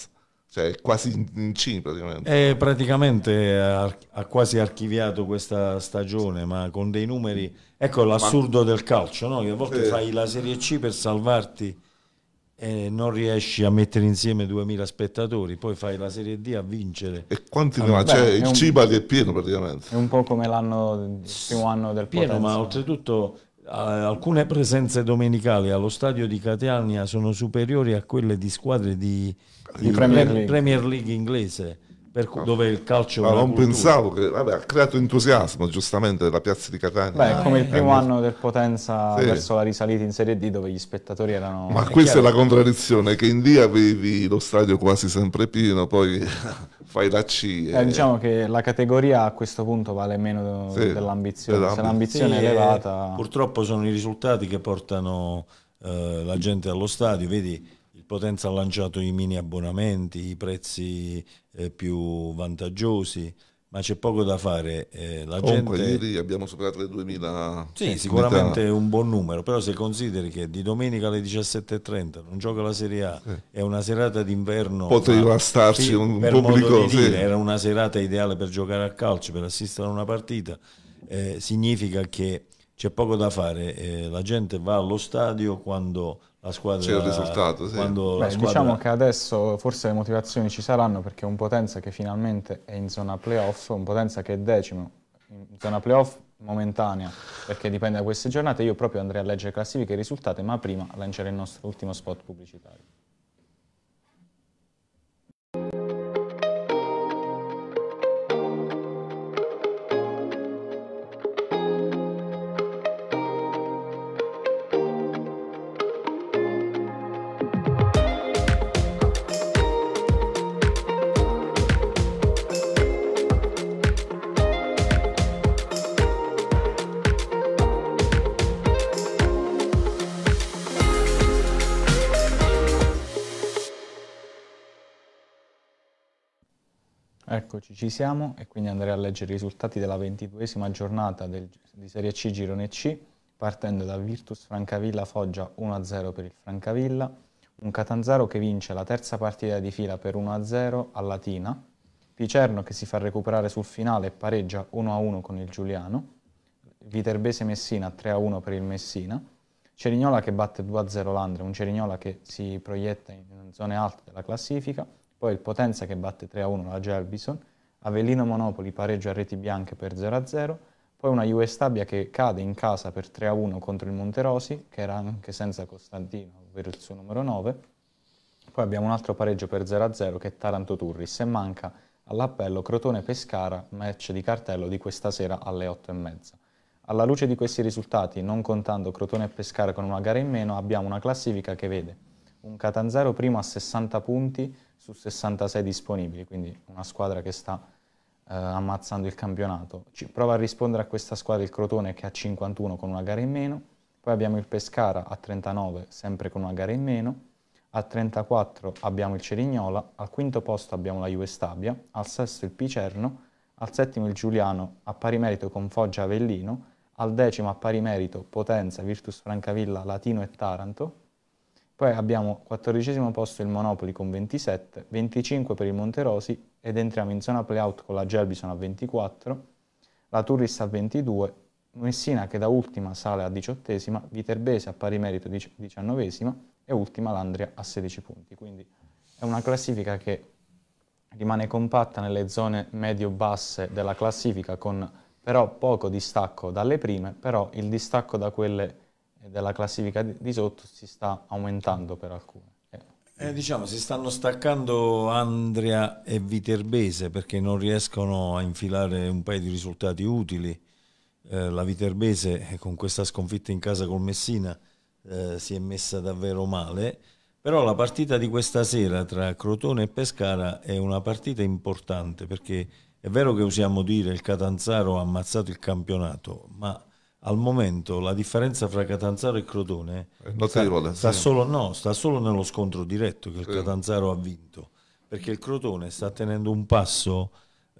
cioè è quasi in C praticamente. È eh, praticamente ha, quasi archiviato questa stagione, ma con dei numeri. Ecco l'assurdo ma... del calcio, no? che a volte eh. fai la Serie C per salvarti e non riesci a mettere insieme 2000 spettatori, poi fai la Serie D a vincere. E quanti allora, ne Cioè, il Cibali è pieno praticamente. È un po' come l'anno, il primo anno del pieno, potenza. ma oltretutto alcune presenze domenicali allo stadio di Catania sono superiori a quelle di squadre di, di Premier, League. Premier, League. inglese cui, dove il calcio ma non cultura. pensavo che vabbè, ha creato entusiasmo giustamente della piazza di Catania Beh, come il eh, primo anno del Potenza sì. verso la risalita in Serie D dove gli spettatori erano ma questa è, è la contraddizione che in D avevi lo stadio quasi sempre pieno poi fai da C. Eh, diciamo che la categoria a questo punto vale meno sì, dell'ambizione. dell'ambizione. Se l'ambizione sì, è elevata... Purtroppo sono i risultati che portano eh, la gente allo stadio, vedi... Il Potenza ha lanciato i mini abbonamenti, i prezzi eh, più vantaggiosi, ma c'è poco da fare. Eh, la Comunque, gente... ieri abbiamo superato le 2000. Sì, eh, sicuramente è un buon numero, però se consideri che di domenica alle 17.30 non gioca la Serie A, eh. è una serata d'inverno. Poteva starci sì, un pubblico. Di sì. Era una serata ideale per giocare a calcio, per assistere a una partita. Eh, significa che c'è poco da fare, eh, la gente va allo stadio quando la squadra... C'è il risultato, sì. Beh, squadra... Diciamo che adesso forse le motivazioni ci saranno perché un Potenza che finalmente è in zona playoff, un Potenza che è decimo in zona playoff momentanea, perché dipende da queste giornate, io proprio andrei a leggere classifiche e risultati, ma prima lancerei il nostro ultimo spot pubblicitario. Eccoci, ci siamo e quindi andrei a leggere i risultati della ventiduesima giornata del, di Serie C Girone C, partendo da Virtus Francavilla Foggia 1-0 per il Francavilla, un Catanzaro che vince la terza partita di fila per 1-0 a Latina, Picerno che si fa recuperare sul finale e pareggia 1-1 con il Giuliano, Viterbese Messina 3-1 per il Messina, Cerignola che batte 2-0 l'Andre, un Cerignola che si proietta in zone alte della classifica, poi il Potenza che batte 3-1 la Gelbison, Avellino Monopoli pareggio a reti bianche per 0-0, poi una Juve Stabia che cade in casa per 3-1 contro il Monterosi, che era anche senza Costantino, ovvero il suo numero 9, poi abbiamo un altro pareggio per 0-0 che è Taranto Turris e manca all'appello Crotone-Pescara, match di cartello di questa sera alle 8.30. Alla luce di questi risultati, non contando Crotone e Pescara con una gara in meno, abbiamo una classifica che vede un Catanzaro primo a 60 punti, su 66 disponibili, quindi una squadra che sta eh, ammazzando il campionato. Ci prova a rispondere a questa squadra il Crotone che ha 51 con una gara in meno, poi abbiamo il Pescara a 39 sempre con una gara in meno, a 34 abbiamo il Cerignola, al quinto posto abbiamo la Juve Stabia, al sesto il Picerno, al settimo il Giuliano a pari merito con Foggia Avellino, al decimo a pari merito Potenza, Virtus Francavilla, Latino e Taranto, poi abbiamo 14 posto il Monopoli con 27, 25 per il Monterosi ed entriamo in zona playout con la Gelbison a 24, la Turris a 22, Messina che da ultima sale a 18, esima Viterbese a pari merito 19 esima e ultima Landria a 16 punti. Quindi è una classifica che rimane compatta nelle zone medio-basse della classifica con però poco distacco dalle prime, però il distacco da quelle della classifica di sotto si sta aumentando per alcune. Eh. eh, diciamo, si stanno staccando Andria e Viterbese perché non riescono a infilare un paio di risultati utili. Eh, la Viterbese eh, con questa sconfitta in casa col Messina eh, si è messa davvero male, però la partita di questa sera tra Crotone e Pescara è una partita importante perché è vero che usiamo dire il Catanzaro ha ammazzato il campionato, ma al momento la differenza fra Catanzaro e Crotone sta, ruola, sta, sì. solo, no, sta, solo, nello scontro diretto che il sì. Catanzaro ha vinto, perché il Crotone sta tenendo un passo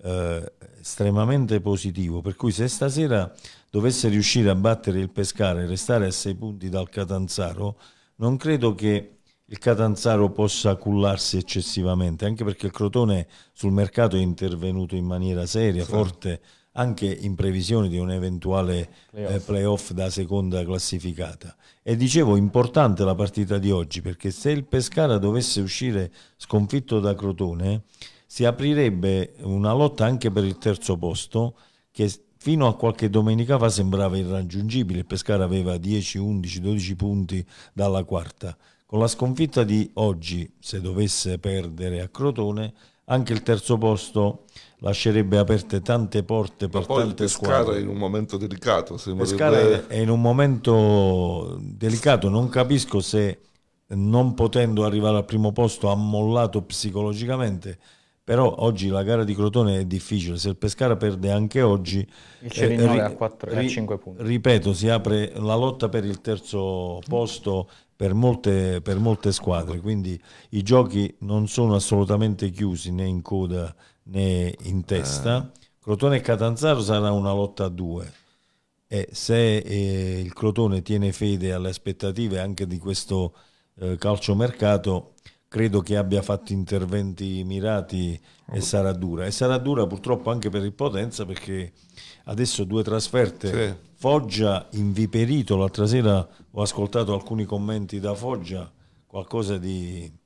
eh, estremamente positivo, per cui se stasera dovesse riuscire a battere il Pescara e restare a sei punti dal Catanzaro, non credo che il Catanzaro possa cullarsi eccessivamente, anche perché il Crotone sul mercato è intervenuto in maniera seria, sì. forte, anche in previsione di un eventuale eh, playoff. playoff da seconda classificata. E dicevo, importante la partita di oggi, perché se il Pescara dovesse uscire sconfitto da Crotone, si aprirebbe una lotta anche per il terzo posto, che fino a qualche domenica fa sembrava irraggiungibile. Il Pescara aveva 10, 11, 12 punti dalla quarta. Con la sconfitta di oggi, se dovesse perdere a Crotone, anche il terzo posto lascerebbe aperte tante porte per poi tante squadre. è in un momento delicato. Sembrerebbe... è in un momento delicato, non capisco se non potendo arrivare al primo posto ha mollato psicologicamente, però oggi la gara di Crotone è difficile, se il Pescara perde anche oggi... Il Cerignola eh, a, 4, ri, 5 punti. Ripeto, si apre la lotta per il terzo posto per molte, per molte squadre, quindi i giochi non sono assolutamente chiusi né in coda né in testa. Eh. Crotone e Catanzaro sarà una lotta a due. E se eh, il Crotone tiene fede alle aspettative anche di questo eh, calciomercato, credo che abbia fatto interventi mirati e sarà dura. E sarà dura purtroppo anche per il Potenza perché adesso due trasferte. Sì. Foggia inviperito, l'altra sera ho ascoltato alcuni commenti da Foggia, qualcosa di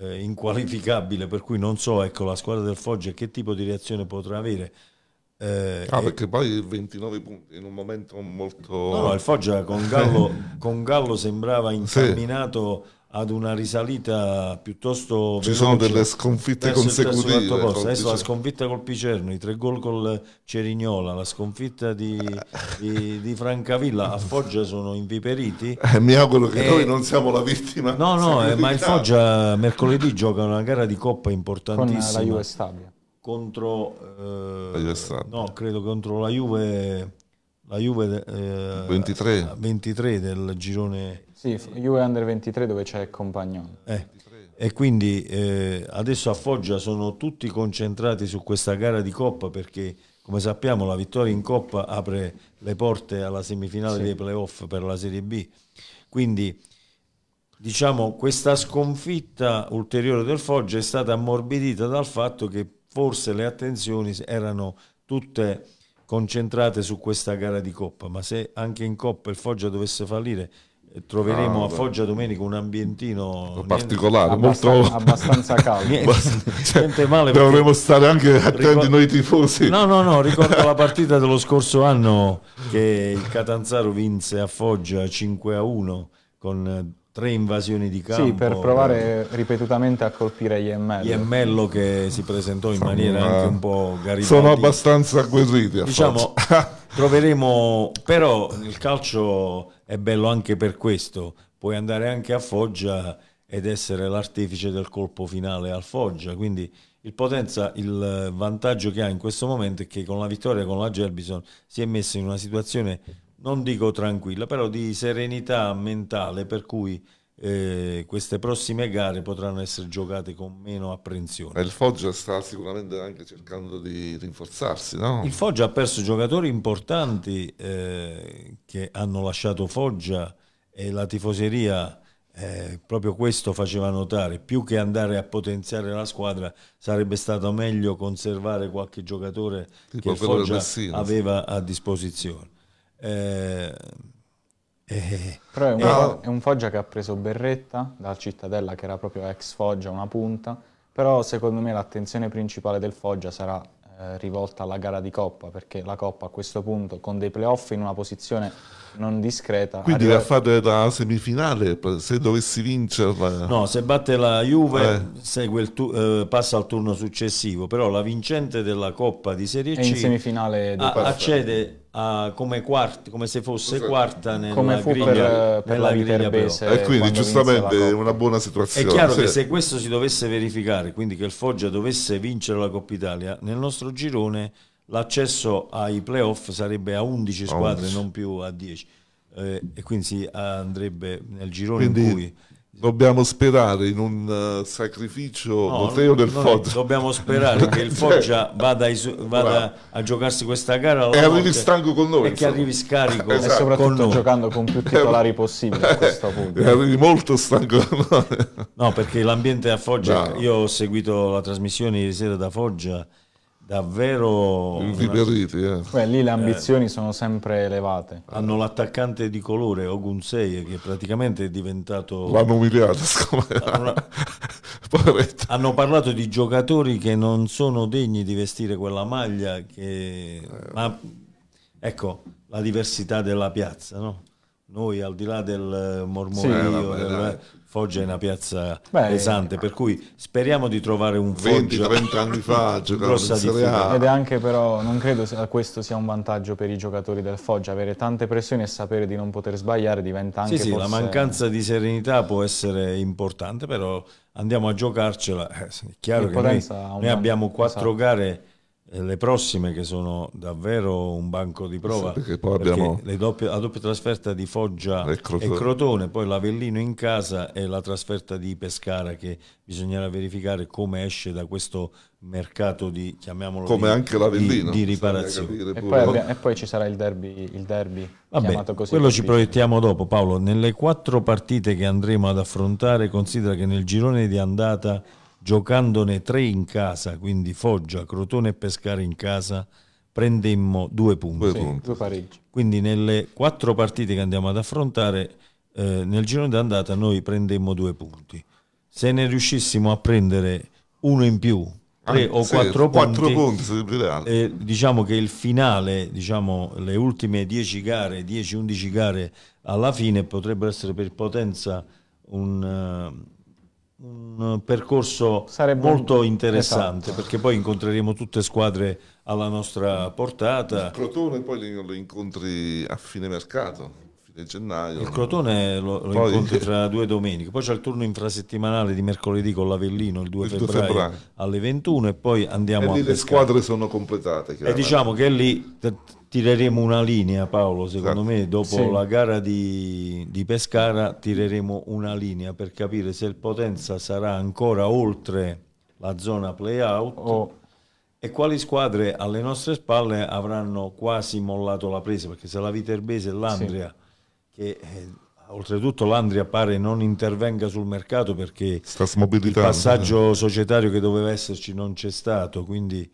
eh, inqualificabile, per cui non so ecco, la squadra del Foggia che tipo di reazione potrà avere. Eh, ah, perché poi 29 punti in un momento molto... No, no il Foggia con Gallo, [LAUGHS] con Gallo sembrava incamminato... Sì ad una risalita piuttosto ci veloce, sono delle sconfitte consecutive adesso la sconfitta col Picerno i tre gol col Cerignola la sconfitta di, [LAUGHS] di, di Francavilla a Foggia sono inviperiti eh, mi auguro che e... noi non siamo la vittima no no [LAUGHS] eh, ma il Foggia mercoledì gioca una gara di coppa importantissima con la Juve Stabia contro eh, Juve no credo contro la Juve la Juve 23. Eh, 23 del girone sì, Juve Under 23 dove c'è Compagnon. Eh, e quindi eh, adesso a Foggia sono tutti concentrati su questa gara di Coppa perché come sappiamo la vittoria in Coppa apre le porte alla semifinale sì. dei playoff per la Serie B. Quindi diciamo questa sconfitta ulteriore del Foggia è stata ammorbidita dal fatto che forse le attenzioni erano tutte concentrate su questa gara di Coppa, ma se anche in Coppa il Foggia dovesse fallire troveremo ah, a Foggia domenica un ambientino particolare niente, molto abbastanza [LAUGHS] caldo niente, cioè, [LAUGHS] male dovremmo stare anche attenti ricordo, noi tifosi no no no ricordo la [LAUGHS] partita dello scorso anno che il Catanzaro vinse a Foggia 5 a 1 con tre invasioni di campo sì per provare eh, ripetutamente a colpire Iemmello Iemmello che si presentò in maniera una... anche un po' garibaldi sono abbastanza acquisiti a diciamo troveremo però il calcio è bello anche per questo, puoi andare anche a Foggia ed essere l'artefice del colpo finale al Foggia, quindi il Potenza il vantaggio che ha in questo momento è che con la vittoria con la Gerbison si è messo in una situazione non dico tranquilla, però di serenità mentale per cui eh, queste prossime gare potranno essere giocate con meno apprensione. Il Foggia sta sicuramente anche cercando di rinforzarsi, no? Il Foggia ha perso giocatori importanti eh, che hanno lasciato Foggia e la tifoseria eh, proprio questo faceva notare, più che andare a potenziare la squadra sarebbe stato meglio conservare qualche giocatore tipo che Foggia Messina, aveva sì. a disposizione. Eh, eh, Però è un, eh, po- eh. è un, Foggia che ha preso Berretta dal Cittadella, che era proprio ex Foggia, una punta. Però secondo me l'attenzione principale del Foggia sarà eh, rivolta alla gara di Coppa, perché la Coppa a questo punto, con dei playoff in una posizione non discreta... Quindi arriva... l'ha fatto la semifinale, se dovessi vincerla... No, se batte la Juve eh. tu- eh, passa al turno successivo, però la vincente della Coppa di Serie C... in semifinale... a- accede Uh, come, quarta, come, se fosse quarta nella come fu griglia, per, per la Viterbese e quindi giustamente una buona situazione è chiaro sì. che se questo si dovesse verificare quindi che il Foggia dovesse vincere la Coppa Italia nel nostro girone l'accesso ai playoff sarebbe a 11 squadre 11. non più a 10 eh, e quindi si andrebbe nel girone quindi, in cui Dobbiamo sperare in un uh, sacrificio no, noteo del Foggia. Dobbiamo sperare che il Foggia [LAUGHS] cioè, vada, iso- vada a giocarsi questa gara e arrivi stanco con noi. E che arrivi scarico [LAUGHS] esatto. e soprattutto giocando con più titolari eh, possibili a eh, questo punto. E arrivi molto stanco con noi. No, perché l'ambiente a Foggia, no. io ho seguito la trasmissione ieri sera da Foggia davvero... Inviperiti, eh. Beh, lì le eh. ambizioni eh. sono sempre elevate. Hanno l'attaccante di colore, Ogunsei, che praticamente è diventato... L'hanno umiliato, [LAUGHS] una... [LAUGHS] Hanno parlato di giocatori che non sono degni di vestire quella maglia, che... eh. ma ecco la diversità della piazza, no? noi al di là del eh, mormorio, sì, eh, Foggia è una piazza Beh, pesante, per cui speriamo di trovare un 20-30 anni fa [LAUGHS] giocavano Ed è anche però, non credo a questo sia un vantaggio per i giocatori del Foggia, avere tante pressioni e sapere di non poter sbagliare diventa anche... Sì, sì, forse... la mancanza di serenità può essere importante, però andiamo a giocarcela. Eh, è chiaro che noi, noi abbiamo quattro esatto. gare eh, le prossime che sono davvero un banco di prova sì, perché poi abbiamo perché doppie, la doppia trasferta di Foggia e Crotone. e Crotone. poi l'Avellino in casa e la trasferta di Pescara che bisognerà verificare come esce da questo mercato di chiamiamolo come di, anche l'Avellino di, di riparazione e poi, abbiamo, e poi, ci sarà il derby, il derby Vabbè, così quello ci proiettiamo dopo Paolo nelle quattro partite che andremo ad affrontare considera che nel girone di andata giocandone tre in casa, quindi Foggia, Crotone e Pescara in casa, prendemmo due punti. Due punti. Quindi nelle quattro partite che andiamo ad affrontare, eh, nel girone d'andata noi prendemmo due punti. Se ne riuscissimo a prendere uno in più, ah, tre ah, o sì, quattro, quattro punti, punti eh, diciamo che il finale, diciamo le ultime dieci gare, 10-11 gare alla fine potrebbero essere per potenza un... Uh, un eh, percorso Sarebbe molto esatto. interessante esatto. perché poi incontreremo tutte squadre alla nostra portata. Il Crotone poi lo incontri a fine mercato. fine Gennaio. Il Crotone lo, lo poi... incontri [LAUGHS] tra due domeniche, poi c'è il turno infrasettimanale di mercoledì con l'Avellino il 2, il 2 febbraio, febbraio, alle 21 e poi andiamo e lì a lì le squadre sono completate. E diciamo che lì tireremo una linea Paolo secondo esatto. me dopo sì. la gara di, di, Pescara tireremo una linea per capire se il Potenza sarà ancora oltre la zona playout oh. e quali squadre alle nostre spalle avranno quasi mollato la presa perché se la Viterbese e l'Andria sì. che eh, oltretutto l'Andria pare non intervenga sul mercato perché il passaggio societario che doveva esserci non c'è stato quindi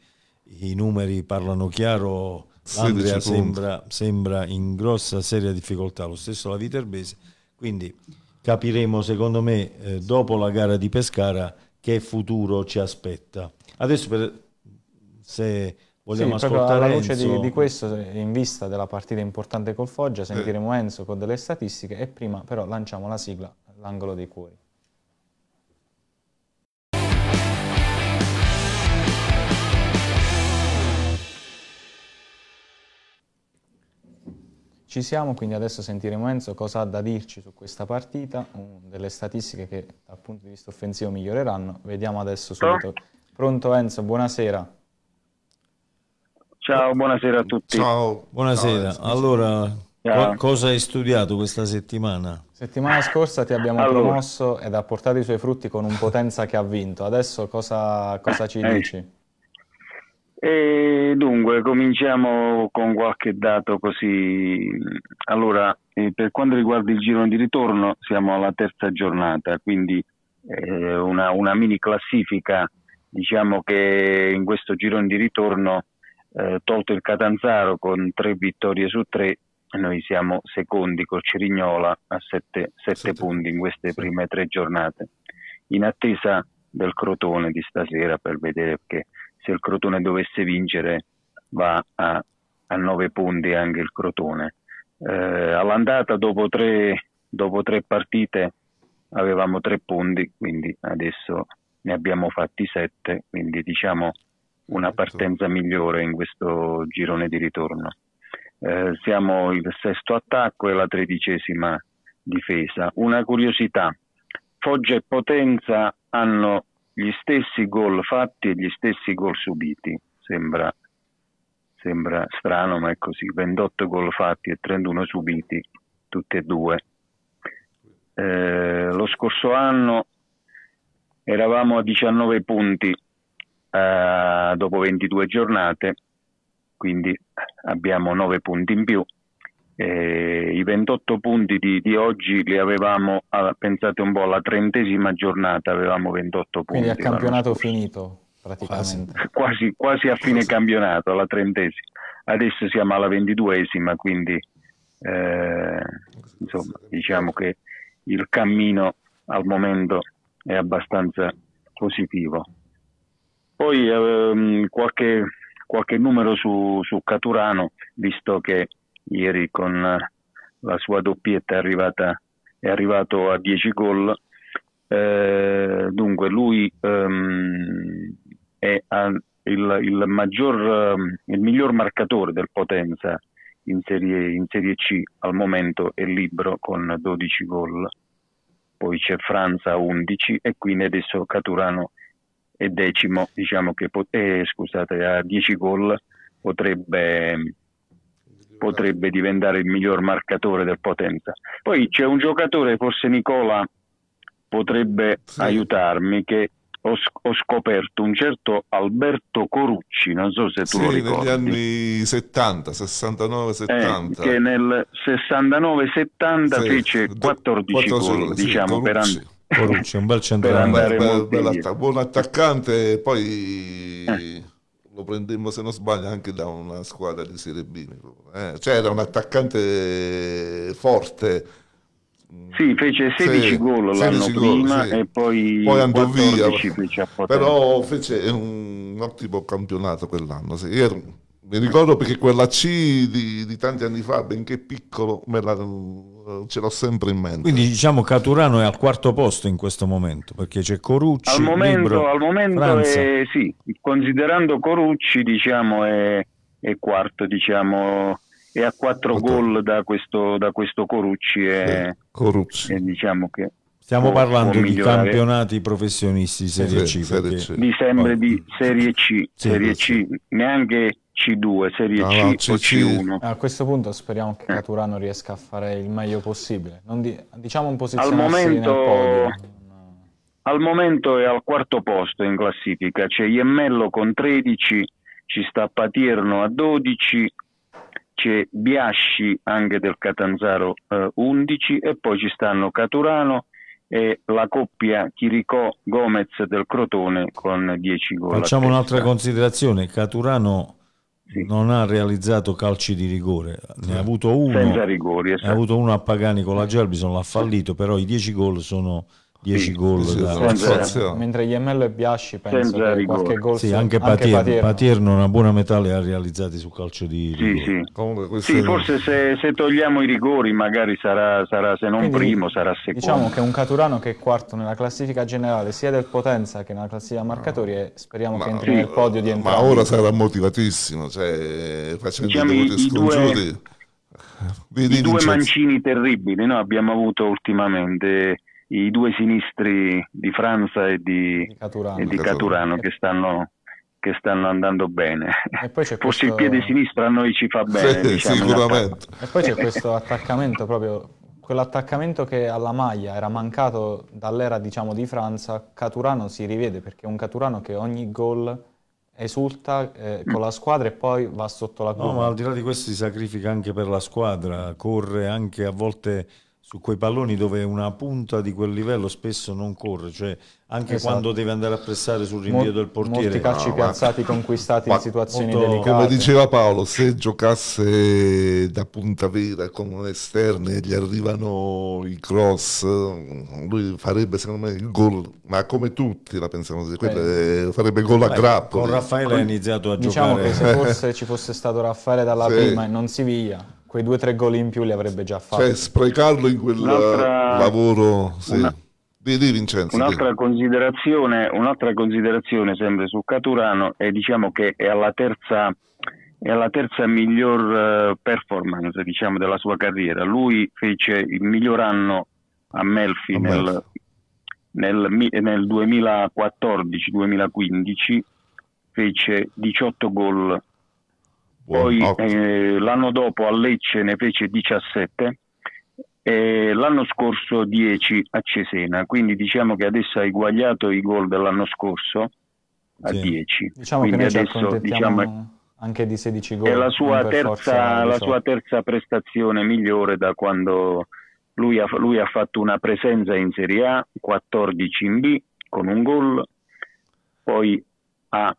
i numeri parlano chiaro L'Andria sembra, sembra, in grossa seria difficoltà, lo stesso la Viterbese, quindi capiremo secondo me eh, dopo la gara di Pescara che futuro ci aspetta. Adesso per, se vogliamo sì, ascoltare alla luce Enzo... di, di, questo, in vista della partita importante col Foggia, sentiremo eh. Enzo con delle statistiche e prima però lanciamo la sigla, l'angolo dei cuori. Ci siamo, quindi adesso sentiremo Enzo cosa ha da dirci su questa partita, delle statistiche che dal punto di vista offensivo miglioreranno. Vediamo adesso subito. Pronto Enzo, buonasera. Ciao, buonasera a tutti. Ciao, buonasera. Ciao, allora, Ciao. cosa hai studiato questa settimana? Settimana scorsa ti abbiamo allora. promosso ed ha portato i suoi frutti con un potenza che ha vinto. Adesso cosa, cosa ci eh. dici? E dunque, cominciamo con qualche dato così. Allora, eh, per quanto riguarda il girone di ritorno, siamo alla terza giornata, quindi eh, una, una, mini classifica, diciamo che in questo girone di ritorno, eh, tolto il Catanzaro con tre vittorie su tre, noi siamo secondi col Cirignola a sette, sette, sette. punti in queste prime tre giornate, in attesa del Crotone di stasera per vedere che se il Crotone dovesse vincere va a, a 9 punti anche il Crotone. Eh, all'andata dopo tre, dopo tre partite avevamo 3 punti, quindi adesso ne abbiamo fatti 7, quindi diciamo una certo. partenza migliore in questo girone di ritorno. Eh, siamo il sesto attacco e la tredicesima difesa. Una curiosità, Foggia e Potenza hanno gli stessi gol fatti e gli stessi gol subiti. Sembra, sembra, strano, ma è così: 28 gol fatti e 31 subiti, tutti e due. Eh, lo scorso anno eravamo a 19 punti eh, dopo 22 giornate, quindi abbiamo 9 punti in più. Eh, I 28 punti di, di, oggi li avevamo, ah, pensate un po', alla trentesima giornata avevamo 28 punti. Quindi a campionato finito praticamente. Quasi, quasi, quasi a fine campionato, alla trentesima. Adesso siamo alla ventiduesima, quindi eh, insomma, diciamo che il cammino al momento è abbastanza positivo. Poi ehm, qualche, qualche numero su, su Caturano, visto che ieri con eh, la sua doppietta è, arrivata, è arrivato a 10 gol. Eh, dunque lui ehm, è il, il, maggior, ehm, il, miglior marcatore del Potenza in serie, in serie C al momento è libero con 12 gol poi c'è Franza 11 e quindi adesso Caturano è decimo, diciamo che pot- eh, scusate, ha 10 gol, potrebbe potrebbe diventare il miglior marcatore del Potenza. Poi c'è un giocatore, forse Nicola potrebbe sì. aiutarmi, che ho, ho, scoperto un certo Alberto Corucci, non so se tu sì, lo ricordi. negli anni 70, 69, 70. Eh, che nel 69-70 sì. fece 14, 14 gol, diciamo, per anni. Corucci, un bel centrale. Bel, bel, bel attac- buon attaccante, poi... Eh lo prendemmo se non sbaglio anche da una squadra di Serie B. Eh? Cioè era un attaccante forte. Sì, fece 16 sì, gol l'anno 16 prima goal, sì. e poi, poi andò via. Fece però fece un, un ottimo campionato quell'anno. Sì. Io ero, mi ricordo perché quella C di, di, tanti anni fa, benché piccolo, me la, ce l'ho sempre in mente. Quindi diciamo Caturano è al quarto posto in questo momento, perché c'è Corucci. Al momento, Libro, al momento è, sì, considerando Corucci diciamo è, è quarto, diciamo, è a quattro gol da questo, da questo Corucci. È, Corucci. È, diciamo che Stiamo può, parlando può di campionati professionisti di Serie C. Serie C. Di sempre di Serie C, serie C. Serie C. neanche c2, Serie no, C, C o C1. A questo punto speriamo che eh. Caturano riesca a fare il meglio possibile. Di, diciamo un posizionarsi al momento, al momento è al quarto posto in classifica, c'è Iemmello con 13, ci sta Patierno a 12, c'è Biasci anche del Catanzaro eh, 11 e poi ci stanno Caturano e la coppia Chiricò-Gomez del Crotone con 10 gol. Facciamo un'altra considerazione, Caturano sì. non ha realizzato calci di rigore, ne ha avuto uno, rigori, esatto. ne ha esatto. avuto uno a Pagani con la Gelbison, l'ha fallito, però i 10 gol sono 10 gol sì, da... mentre Iemmello e Biasci penso Senza che qualche gol sì, anche, anche una buona metà le ha realizzati sul calcio di sì, sì. Comunque, sì forse se, se, togliamo i rigori magari sarà, sarà se non Quindi, primo sarà secondo diciamo che un Caturano che è quarto nella classifica generale sia del Potenza che nella classifica marcatori e speriamo ma, che entri sì. nel podio di entrambi ma ora sarà motivatissimo cioè, facendo diciamo i, i due, i due mancini terribili no? abbiamo avuto ultimamente i due sinistri di Franza e di, Caturano, e di Caturano che, stanno, che stanno andando bene. E poi [LAUGHS] Forse questo... il piede sinistro a noi ci fa bene. Sì, diciamo, sicuramente. E poi c'è questo attaccamento proprio, quell'attaccamento che alla maglia era mancato dall'era diciamo, di Franza, Caturano si rivede perché è un Caturano che ogni gol esulta eh, mm. con la squadra e poi va sotto la curva. No, ma al di là di questo si sacrifica anche per la squadra, corre anche a volte su quei palloni dove una punta di quel livello spesso non corre, cioè anche esatto. quando deve andare a pressare sul rinvio Mol, del portiere. Molti calci no, piazzati [LAUGHS] ma, conquistati ma, in situazioni molto, delicate. Come diceva Paolo, se giocasse da punta vera con un e gli arrivano i cross, lui farebbe secondo me il gol, ma come tutti la pensano così, eh. farebbe gol a grappolo. Con Raffaele ha iniziato a diciamo giocare. Diciamo che se [LAUGHS] forse ci fosse stato Raffaele dalla sì. prima e non Siviglia, quei due o tre gol in più li avrebbe già fatti. Cioè sprecarlo in quel eh, lavoro... Sì. Una... Di, di Vincenzo, un'altra, Considerazione, un'altra, considerazione, sempre su Caturano è diciamo che è alla terza, è alla terza miglior eh, performance diciamo, della sua carriera. Lui fece il miglior anno a Melfi, a Melfi. nel, nel, nel 2014-2015, fece 18 gol poi eh, l'anno dopo a Lecce ne fece 17 e l'anno scorso 10 a Cesena, quindi diciamo che adesso ha eguagliato i gol dell'anno scorso a sì. 10. Diciamo quindi che adesso diciamo, anche di 16 gol. È la sua, terza, la sua terza prestazione migliore da quando lui ha, lui ha fatto una presenza in Serie A, 14 in B con un gol, poi ha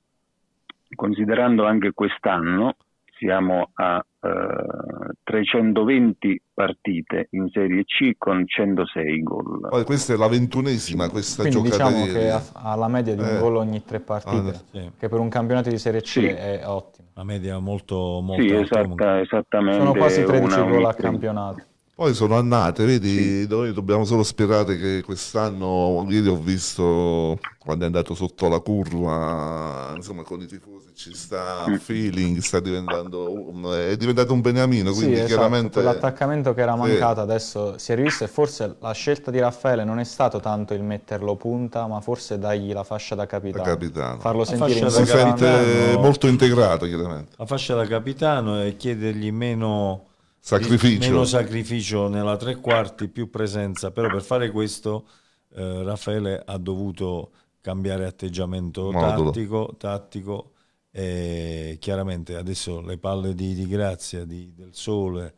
considerando anche quest'anno, siamo a eh, 320 partite in Serie C con 106 gol. Poi questa è la ventunesima questa Quindi giocata diciamo che ha la media di un eh. gol ogni tre partite, ah, sì. che per un campionato di Serie C sì. è ottimo. La media è molto molto Sì, esatta, esattamente. Sono quasi 13 gol a campionato. Poi sono annate, vedi, sì. noi dobbiamo solo sperare che quest'anno, ieri ho visto quando è andato sotto la curva, insomma con i tifosi ci sta mm. feeling, sta diventando un, è diventato un beniamino, quindi sì, esatto, chiaramente... L'attaccamento che era mancato sì. adesso si è rivisto e forse la scelta di Raffaele non è stato tanto il metterlo punta, ma forse dargli la fascia da capitano, da capitano. farlo la sentire in si sente molto integrato chiaramente. La fascia da capitano e chiedergli meno sacrificio. Meno sacrificio nella tre quarti, più presenza, però per fare questo eh, Raffaele ha dovuto cambiare atteggiamento Modulo. tattico, tattico e chiaramente adesso le palle di, di Grazia, di, del Sole,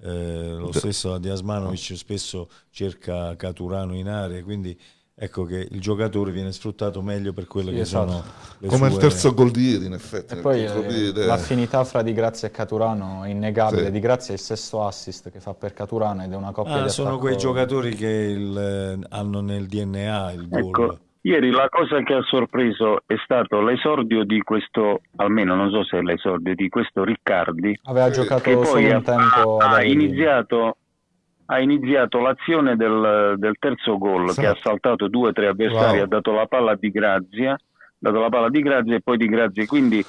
eh, lo stesso Diasmanovic spesso cerca Caturano in area, quindi ecco che il giocatore viene sfruttato meglio per quello sì, che esatto. sono le come sue... il terzo gol di ieri in effetti e poi eh, l'affinità fra Di Grazia e Caturano è innegabile sì. Di Grazia è il sesto assist che fa per Caturano ed è una coppia ah, sono attacco... quei giocatori che il, eh, hanno nel DNA il gol ecco, Ieri la cosa che ha sorpreso è stato l'esordio di questo, almeno non so se è l'esordio di questo Riccardi. Aveva giocato che poi ha, ha iniziato ha iniziato l'azione del, del terzo gol sì. che ha saltato due o tre avversari, wow. ha dato la palla di Grazia, dato la palla di Grazia e poi di Grazia, quindi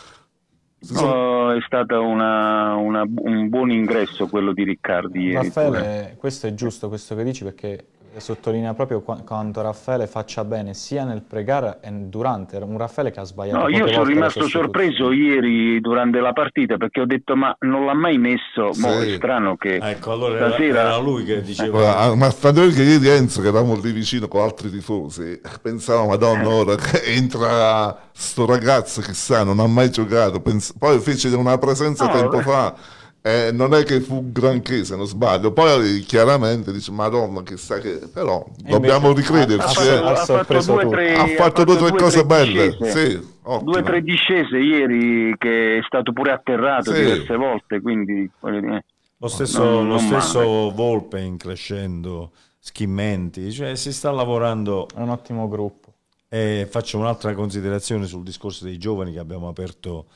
sì. no, eh, è stato un buon ingresso quello di Riccardi. Raffaele, questo è giusto, questo che dici perché sottolinea proprio qu quanto Raffaele faccia bene sia nel pregare gara e durante. Un Raffaele che ha sbagliato. No, io sono rimasto sorpreso ieri durante la partita perché ho detto ma non l'ha mai messo. Sì. Mo è strano che ecco, allora stasera... era, lui che diceva. Ecco, ah, ma noi che ieri Enzo, che eravamo lì vicino con altri tifosi, pensavo madonna eh. ora che entra sto ragazzo chissà, non ha mai giocato. Pens... poi fece una presenza no, tempo fa eh, non è che fu granché se non sbaglio poi eh, chiaramente dice madonna chissà che però e dobbiamo invece, ricrederci eh. ha, ha, fatto, eh. ha, due, ha, fatto due o tre cose tre belle sì, due o tre discese ieri che è stato pure atterrato sì. diverse volte quindi eh, lo stesso, non, lo stesso Volpe in crescendo Schimmenti cioè si sta lavorando è un ottimo gruppo e faccio un'altra considerazione sul discorso dei giovani che abbiamo aperto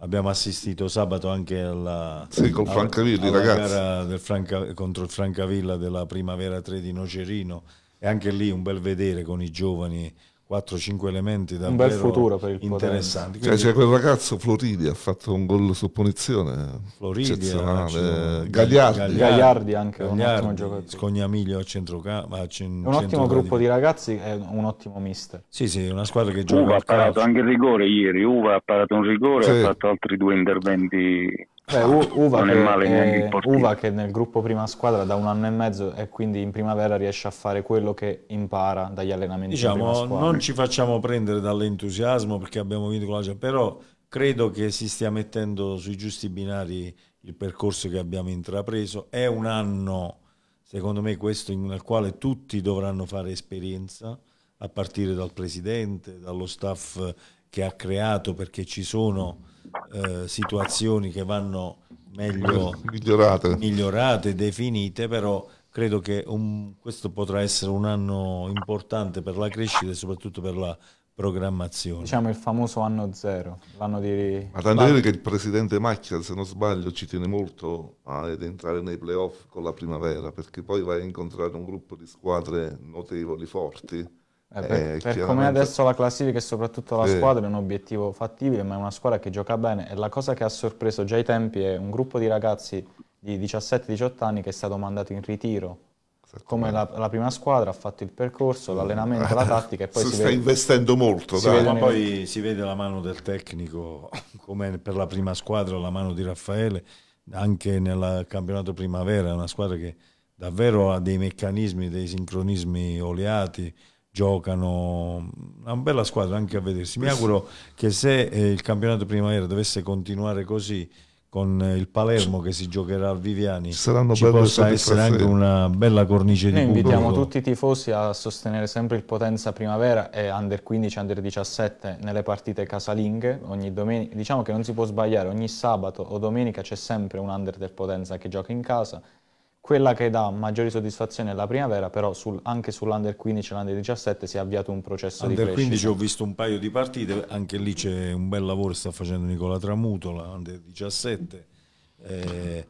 abbiamo assistito sabato anche alla, sì, con Francavilli, alla ragazzi. gara del Franca, contro il Francavilla della Primavera 3 di Nocerino e anche lì un bel vedere con i giovani 4-5 elementi da un bel futuro per il interessanti. Cioè, C'è quel ragazzo Floridi ha fatto un gol su punizione Floridi, eccezionale. Eh, Gagliardi. Gagliardi. Gagliardi anche, Gagliardi, un ottimo giocatore. Scognamiglio a centrocampo. Un centro ottimo gruppo di ragazzi e un ottimo mister. Sì, sì, una squadra che gioca. Uva ha parato anche il rigore ieri, Uva ha parato un rigore, sì. ha fatto altri due interventi Beh, Uva, che è, Uva, che nel gruppo prima squadra da un anno e mezzo e quindi in primavera riesce a fare quello che impara dagli allenamenti. Diciamo, non ci facciamo prendere dall'entusiasmo perché abbiamo vinto con la Germania, però credo che si stia mettendo sui giusti binari il percorso che abbiamo intrapreso. È un anno, secondo me, questo nel quale tutti dovranno fare esperienza, a partire dal presidente, dallo staff che ha creato, perché ci sono eh, situazioni che vanno meglio migliorate. migliorate, definite, però credo che un, questo potrà essere un anno importante per la crescita e soprattutto per la programmazione. Diciamo il famoso anno zero, l'anno di... Ma tanto è che il presidente Macchia, se non sbaglio, ci tiene molto ad entrare nei playoff con la primavera, perché poi vai a incontrare un gruppo di squadre notevoli, forti, eh, eh, per, per come adesso la classifica e soprattutto la sì. squadra è un obiettivo fattibile, ma è una squadra che gioca bene e la cosa che ha sorpreso già ai tempi è un gruppo di ragazzi di 17-18 anni che è stato mandato in ritiro. Come la, la, prima squadra ha fatto il percorso, l'allenamento, la [LAUGHS] tattica e poi si, si sta vede, investendo molto, si vede, ma poi si vede la mano del tecnico come per la prima squadra, la mano di Raffaele anche nel campionato primavera, è una squadra che davvero ha dei meccanismi, dei sincronismi oleati, giocano, una bella squadra anche a vedersi. Mi auguro che se eh, il campionato primavera dovesse continuare così con eh, il Palermo che si giocherà al Viviani, Saranno ci possa essere anche una bella cornice Noi di pubblico. invitiamo tutti i tifosi a sostenere sempre il Potenza Primavera e Under 15, Under 17 nelle partite casalinghe. Ogni diciamo che non si può sbagliare, ogni sabato o domenica c'è sempre un Under del Potenza che gioca in casa quella che dà maggiori soddisfazioni è la primavera, però sul, anche sull'Under 15 e l'Under 17 si è avviato un processo under di crescita. Under 15 ho visto un paio di partite, anche lì c'è un bel lavoro che sta facendo Nicola Tramuto, l'under 17. Eh,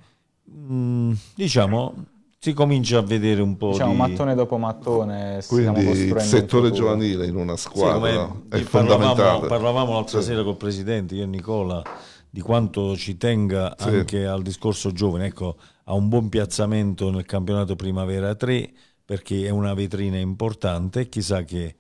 mm, diciamo, si comincia a vedere un po'. Diciamo, di... mattone dopo mattone. Quindi il settore giovanile in una squadra sì, è parlavamo, fondamentale. Parlavamo l'altra sì. sera col presidente, io e Nicola di quanto ci tenga sì. anche al discorso giovane, ecco, ha un buon piazzamento nel campionato Primavera 3 perché è una vetrina importante, chissà che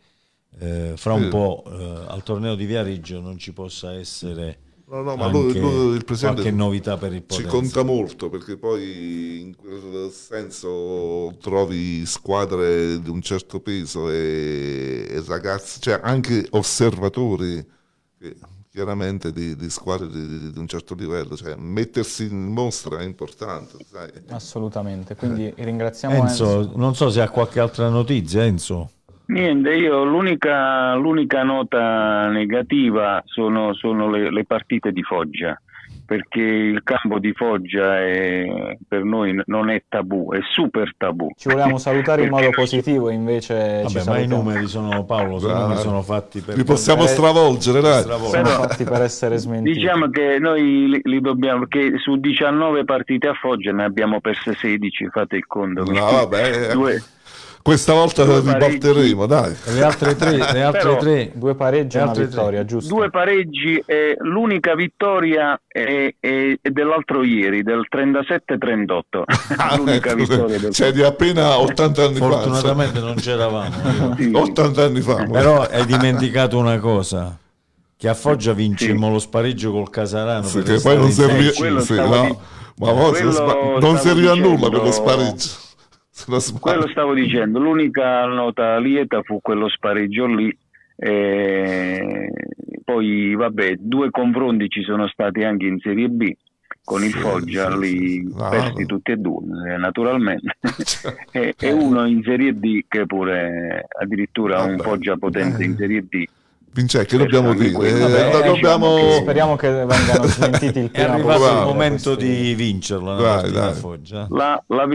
eh, fra un po' eh, al torneo di Viareggio non ci possa essere no, no, ma lui, lui, il qualche novità per il Potenza. Ci conta molto perché poi in quel senso trovi squadre di un certo peso e, e ragazzi, cioè anche osservatori che chiaramente di, di squadre di, di, un certo livello, cioè mettersi in mostra è importante. Sai? Assolutamente, quindi eh. ringraziamo Enzo, Enzo. Non so se ha qualche altra notizia Enzo. Niente, io l'unica, l'unica nota negativa sono, sono le, le partite di Foggia perché il campo di Foggia è, per noi non è tabù, è super tabù. Ci volevamo salutare in modo positivo invece. Vabbè, ma i numeri sono Paolo, i numeri sono fatti per... Li possiamo per... stravolgere, dai. Stravolgere. sono fatti per essere smentiti. Diciamo che noi li, li, dobbiamo, perché su 19 partite a Foggia ne abbiamo perse 16, fate il conto. No, vabbè. Eh. Due questa volta due riparteremo, dai. Le altre tre, le altre Però, tre. due pareggi e una vittoria, tre. giusto? Due pareggi e l'unica vittoria è, è, è dell'altro ieri, del 37-38. [LAUGHS] Ah, l'unica eh, vittoria del... Cioè di appena 80 anni fa. Fortunatamente non c'eravamo. [LAUGHS] sì. 80 anni fa. Però hai dimenticato una cosa che a Foggia vincemmo sì. lo spareggio col Casarano sì, che poi non servì, sì, no, ma quello non servì a nulla per lo spareggio quello stavo dicendo, l'unica nota lieta fu quello spareggio lì. E poi, vabbè, due confronti ci sono stati anche in Serie B con sì, il Foggia, sì, li sì, persi tutti e due, eh, naturalmente. [LAUGHS] Cioè, e, eh. uno in Serie D che pure addirittura ha un Foggia potente eh. in Serie D Vince, che dobbiamo dire? Vabbè, eh, dobbiamo... Che speriamo che vengano [LAUGHS] smentiti il prima È arrivato il momento questi... di vincerlo. Dai, dai. La, la,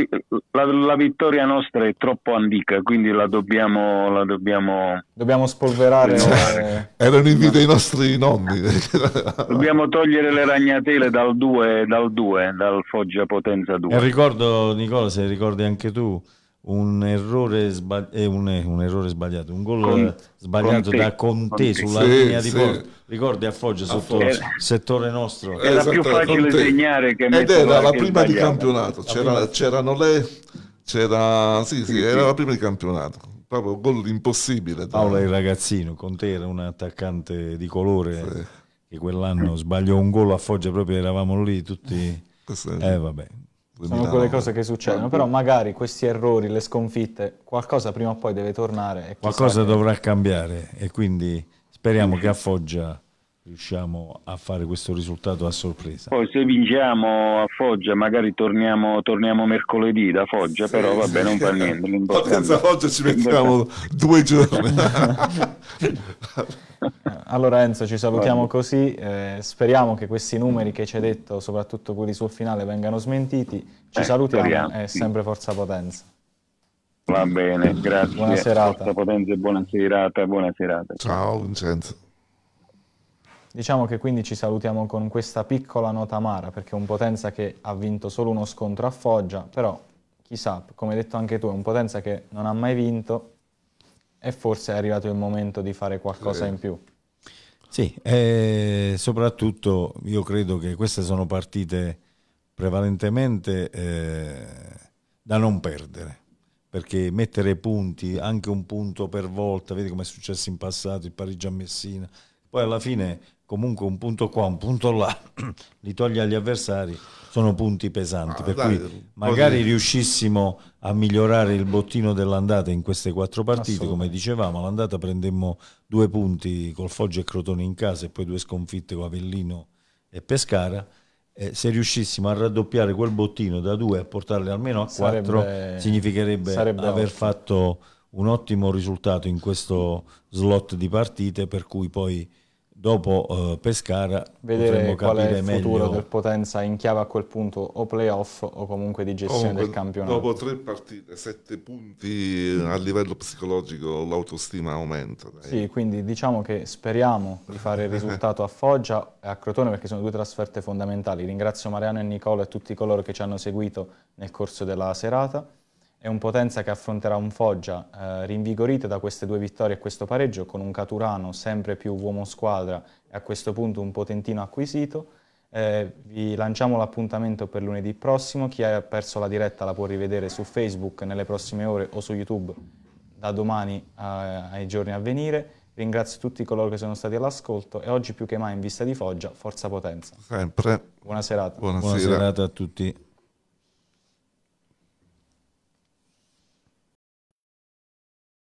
la, la, vittoria nostra è troppo antica, quindi la dobbiamo... La dobbiamo... dobbiamo spolverare. Cioè, eh... [LAUGHS] Erano in vita i nostri nonni. [LAUGHS] dobbiamo togliere le ragnatele dal 2, dal 2, dal Foggia Potenza 2. E ricordo, Nicola, se ricordi anche tu un errore, sbagli- eh, un, eh, un errore, sbagliato, un gol Con, sbagliato Conte. da Conte, Conte. sulla sì, linea di sì. porta. Ricordi a Foggia sotto il settore nostro? Eh, era esatto, più facile Conte. segnare che Ed era la prima di campionato, c'era, c'erano le... C'era, sì, sì, era la prima di campionato, proprio gol impossibile. Paolo è il ragazzino, Conte era un attaccante di colore sì. che quell'anno sbagliò un gol a Foggia, proprio eravamo lì tutti... Eh vabbè, 2009. Sono quelle cose che succedono, eh, però magari questi errori, le sconfitte, qualcosa prima o poi deve tornare. qualcosa che... dovrà cambiare e quindi speriamo che a Foggia riusciamo a fare questo risultato a sorpresa. Poi se vinciamo a Foggia magari torniamo, torniamo mercoledì da Foggia, sì, però vabbè non fa [LAUGHS] niente. Senza Foggia ci mettiamo due giorni. [LAUGHS] Eh, allora Lorenzo ci salutiamo così, eh, speriamo che questi numeri che ci hai detto, soprattutto quelli sul finale, vengano smentiti. Ci eh, salutiamo speriamo. e sempre Forza Potenza. Va bene, grazie. Buona serata. Forza Potenza e buona serata, buona serata. Ciao Vincenzo. Diciamo che quindi ci salutiamo con questa piccola nota amara, perché è un Potenza che ha vinto solo uno scontro a Foggia, però chissà, come hai detto anche tu, è un Potenza che non ha mai vinto, e forse è arrivato il momento di fare qualcosa in più. Sì, eh, soprattutto io credo che queste sono partite prevalentemente eh, da non perdere, perché mettere punti, anche un punto per volta, vedi come è successo in passato, il Parigi a Messina, poi alla fine comunque un punto qua, un punto là, [CLEARS THROAT] li toglie agli avversari sono punti pesanti, ah, per dai, cui magari dire. riuscissimo a migliorare il bottino dell'andata in queste quattro partite, come dicevamo, all'andata prendemmo due punti col Foggia e Crotone in casa e poi due sconfitte con Avellino e Pescara, eh, se riuscissimo a raddoppiare quel bottino da due a portarle almeno a sarebbe, quattro, significherebbe aver ottimo. fatto un ottimo risultato in questo slot di partite per cui poi dopo uh, Pescara vedere qual è il futuro del Potenza in chiave a quel punto o playoff o comunque di gestione comunque, del campionato. Dopo tre partite, sette punti a livello psicologico l'autostima aumenta. Dai. Sì, quindi diciamo che speriamo di fare il risultato a Foggia e a Crotone perché sono due trasferte fondamentali. Ringrazio Mariano e Nicola e tutti coloro che ci hanno seguito nel corso della serata è un Potenza che affronterà un Foggia eh, rinvigorito da queste due vittorie e questo pareggio con un Caturano sempre più uomo squadra e a questo punto un potentino acquisito. Eh, vi lanciamo l'appuntamento per lunedì prossimo, chi ha perso la diretta la può rivedere su Facebook nelle prossime ore o su YouTube da domani eh, ai giorni a venire. Ringrazio tutti coloro che sono stati all'ascolto e oggi più che mai in vista di Foggia, forza potenza. Sempre. Buona serata. Buona, Buona serata a tutti.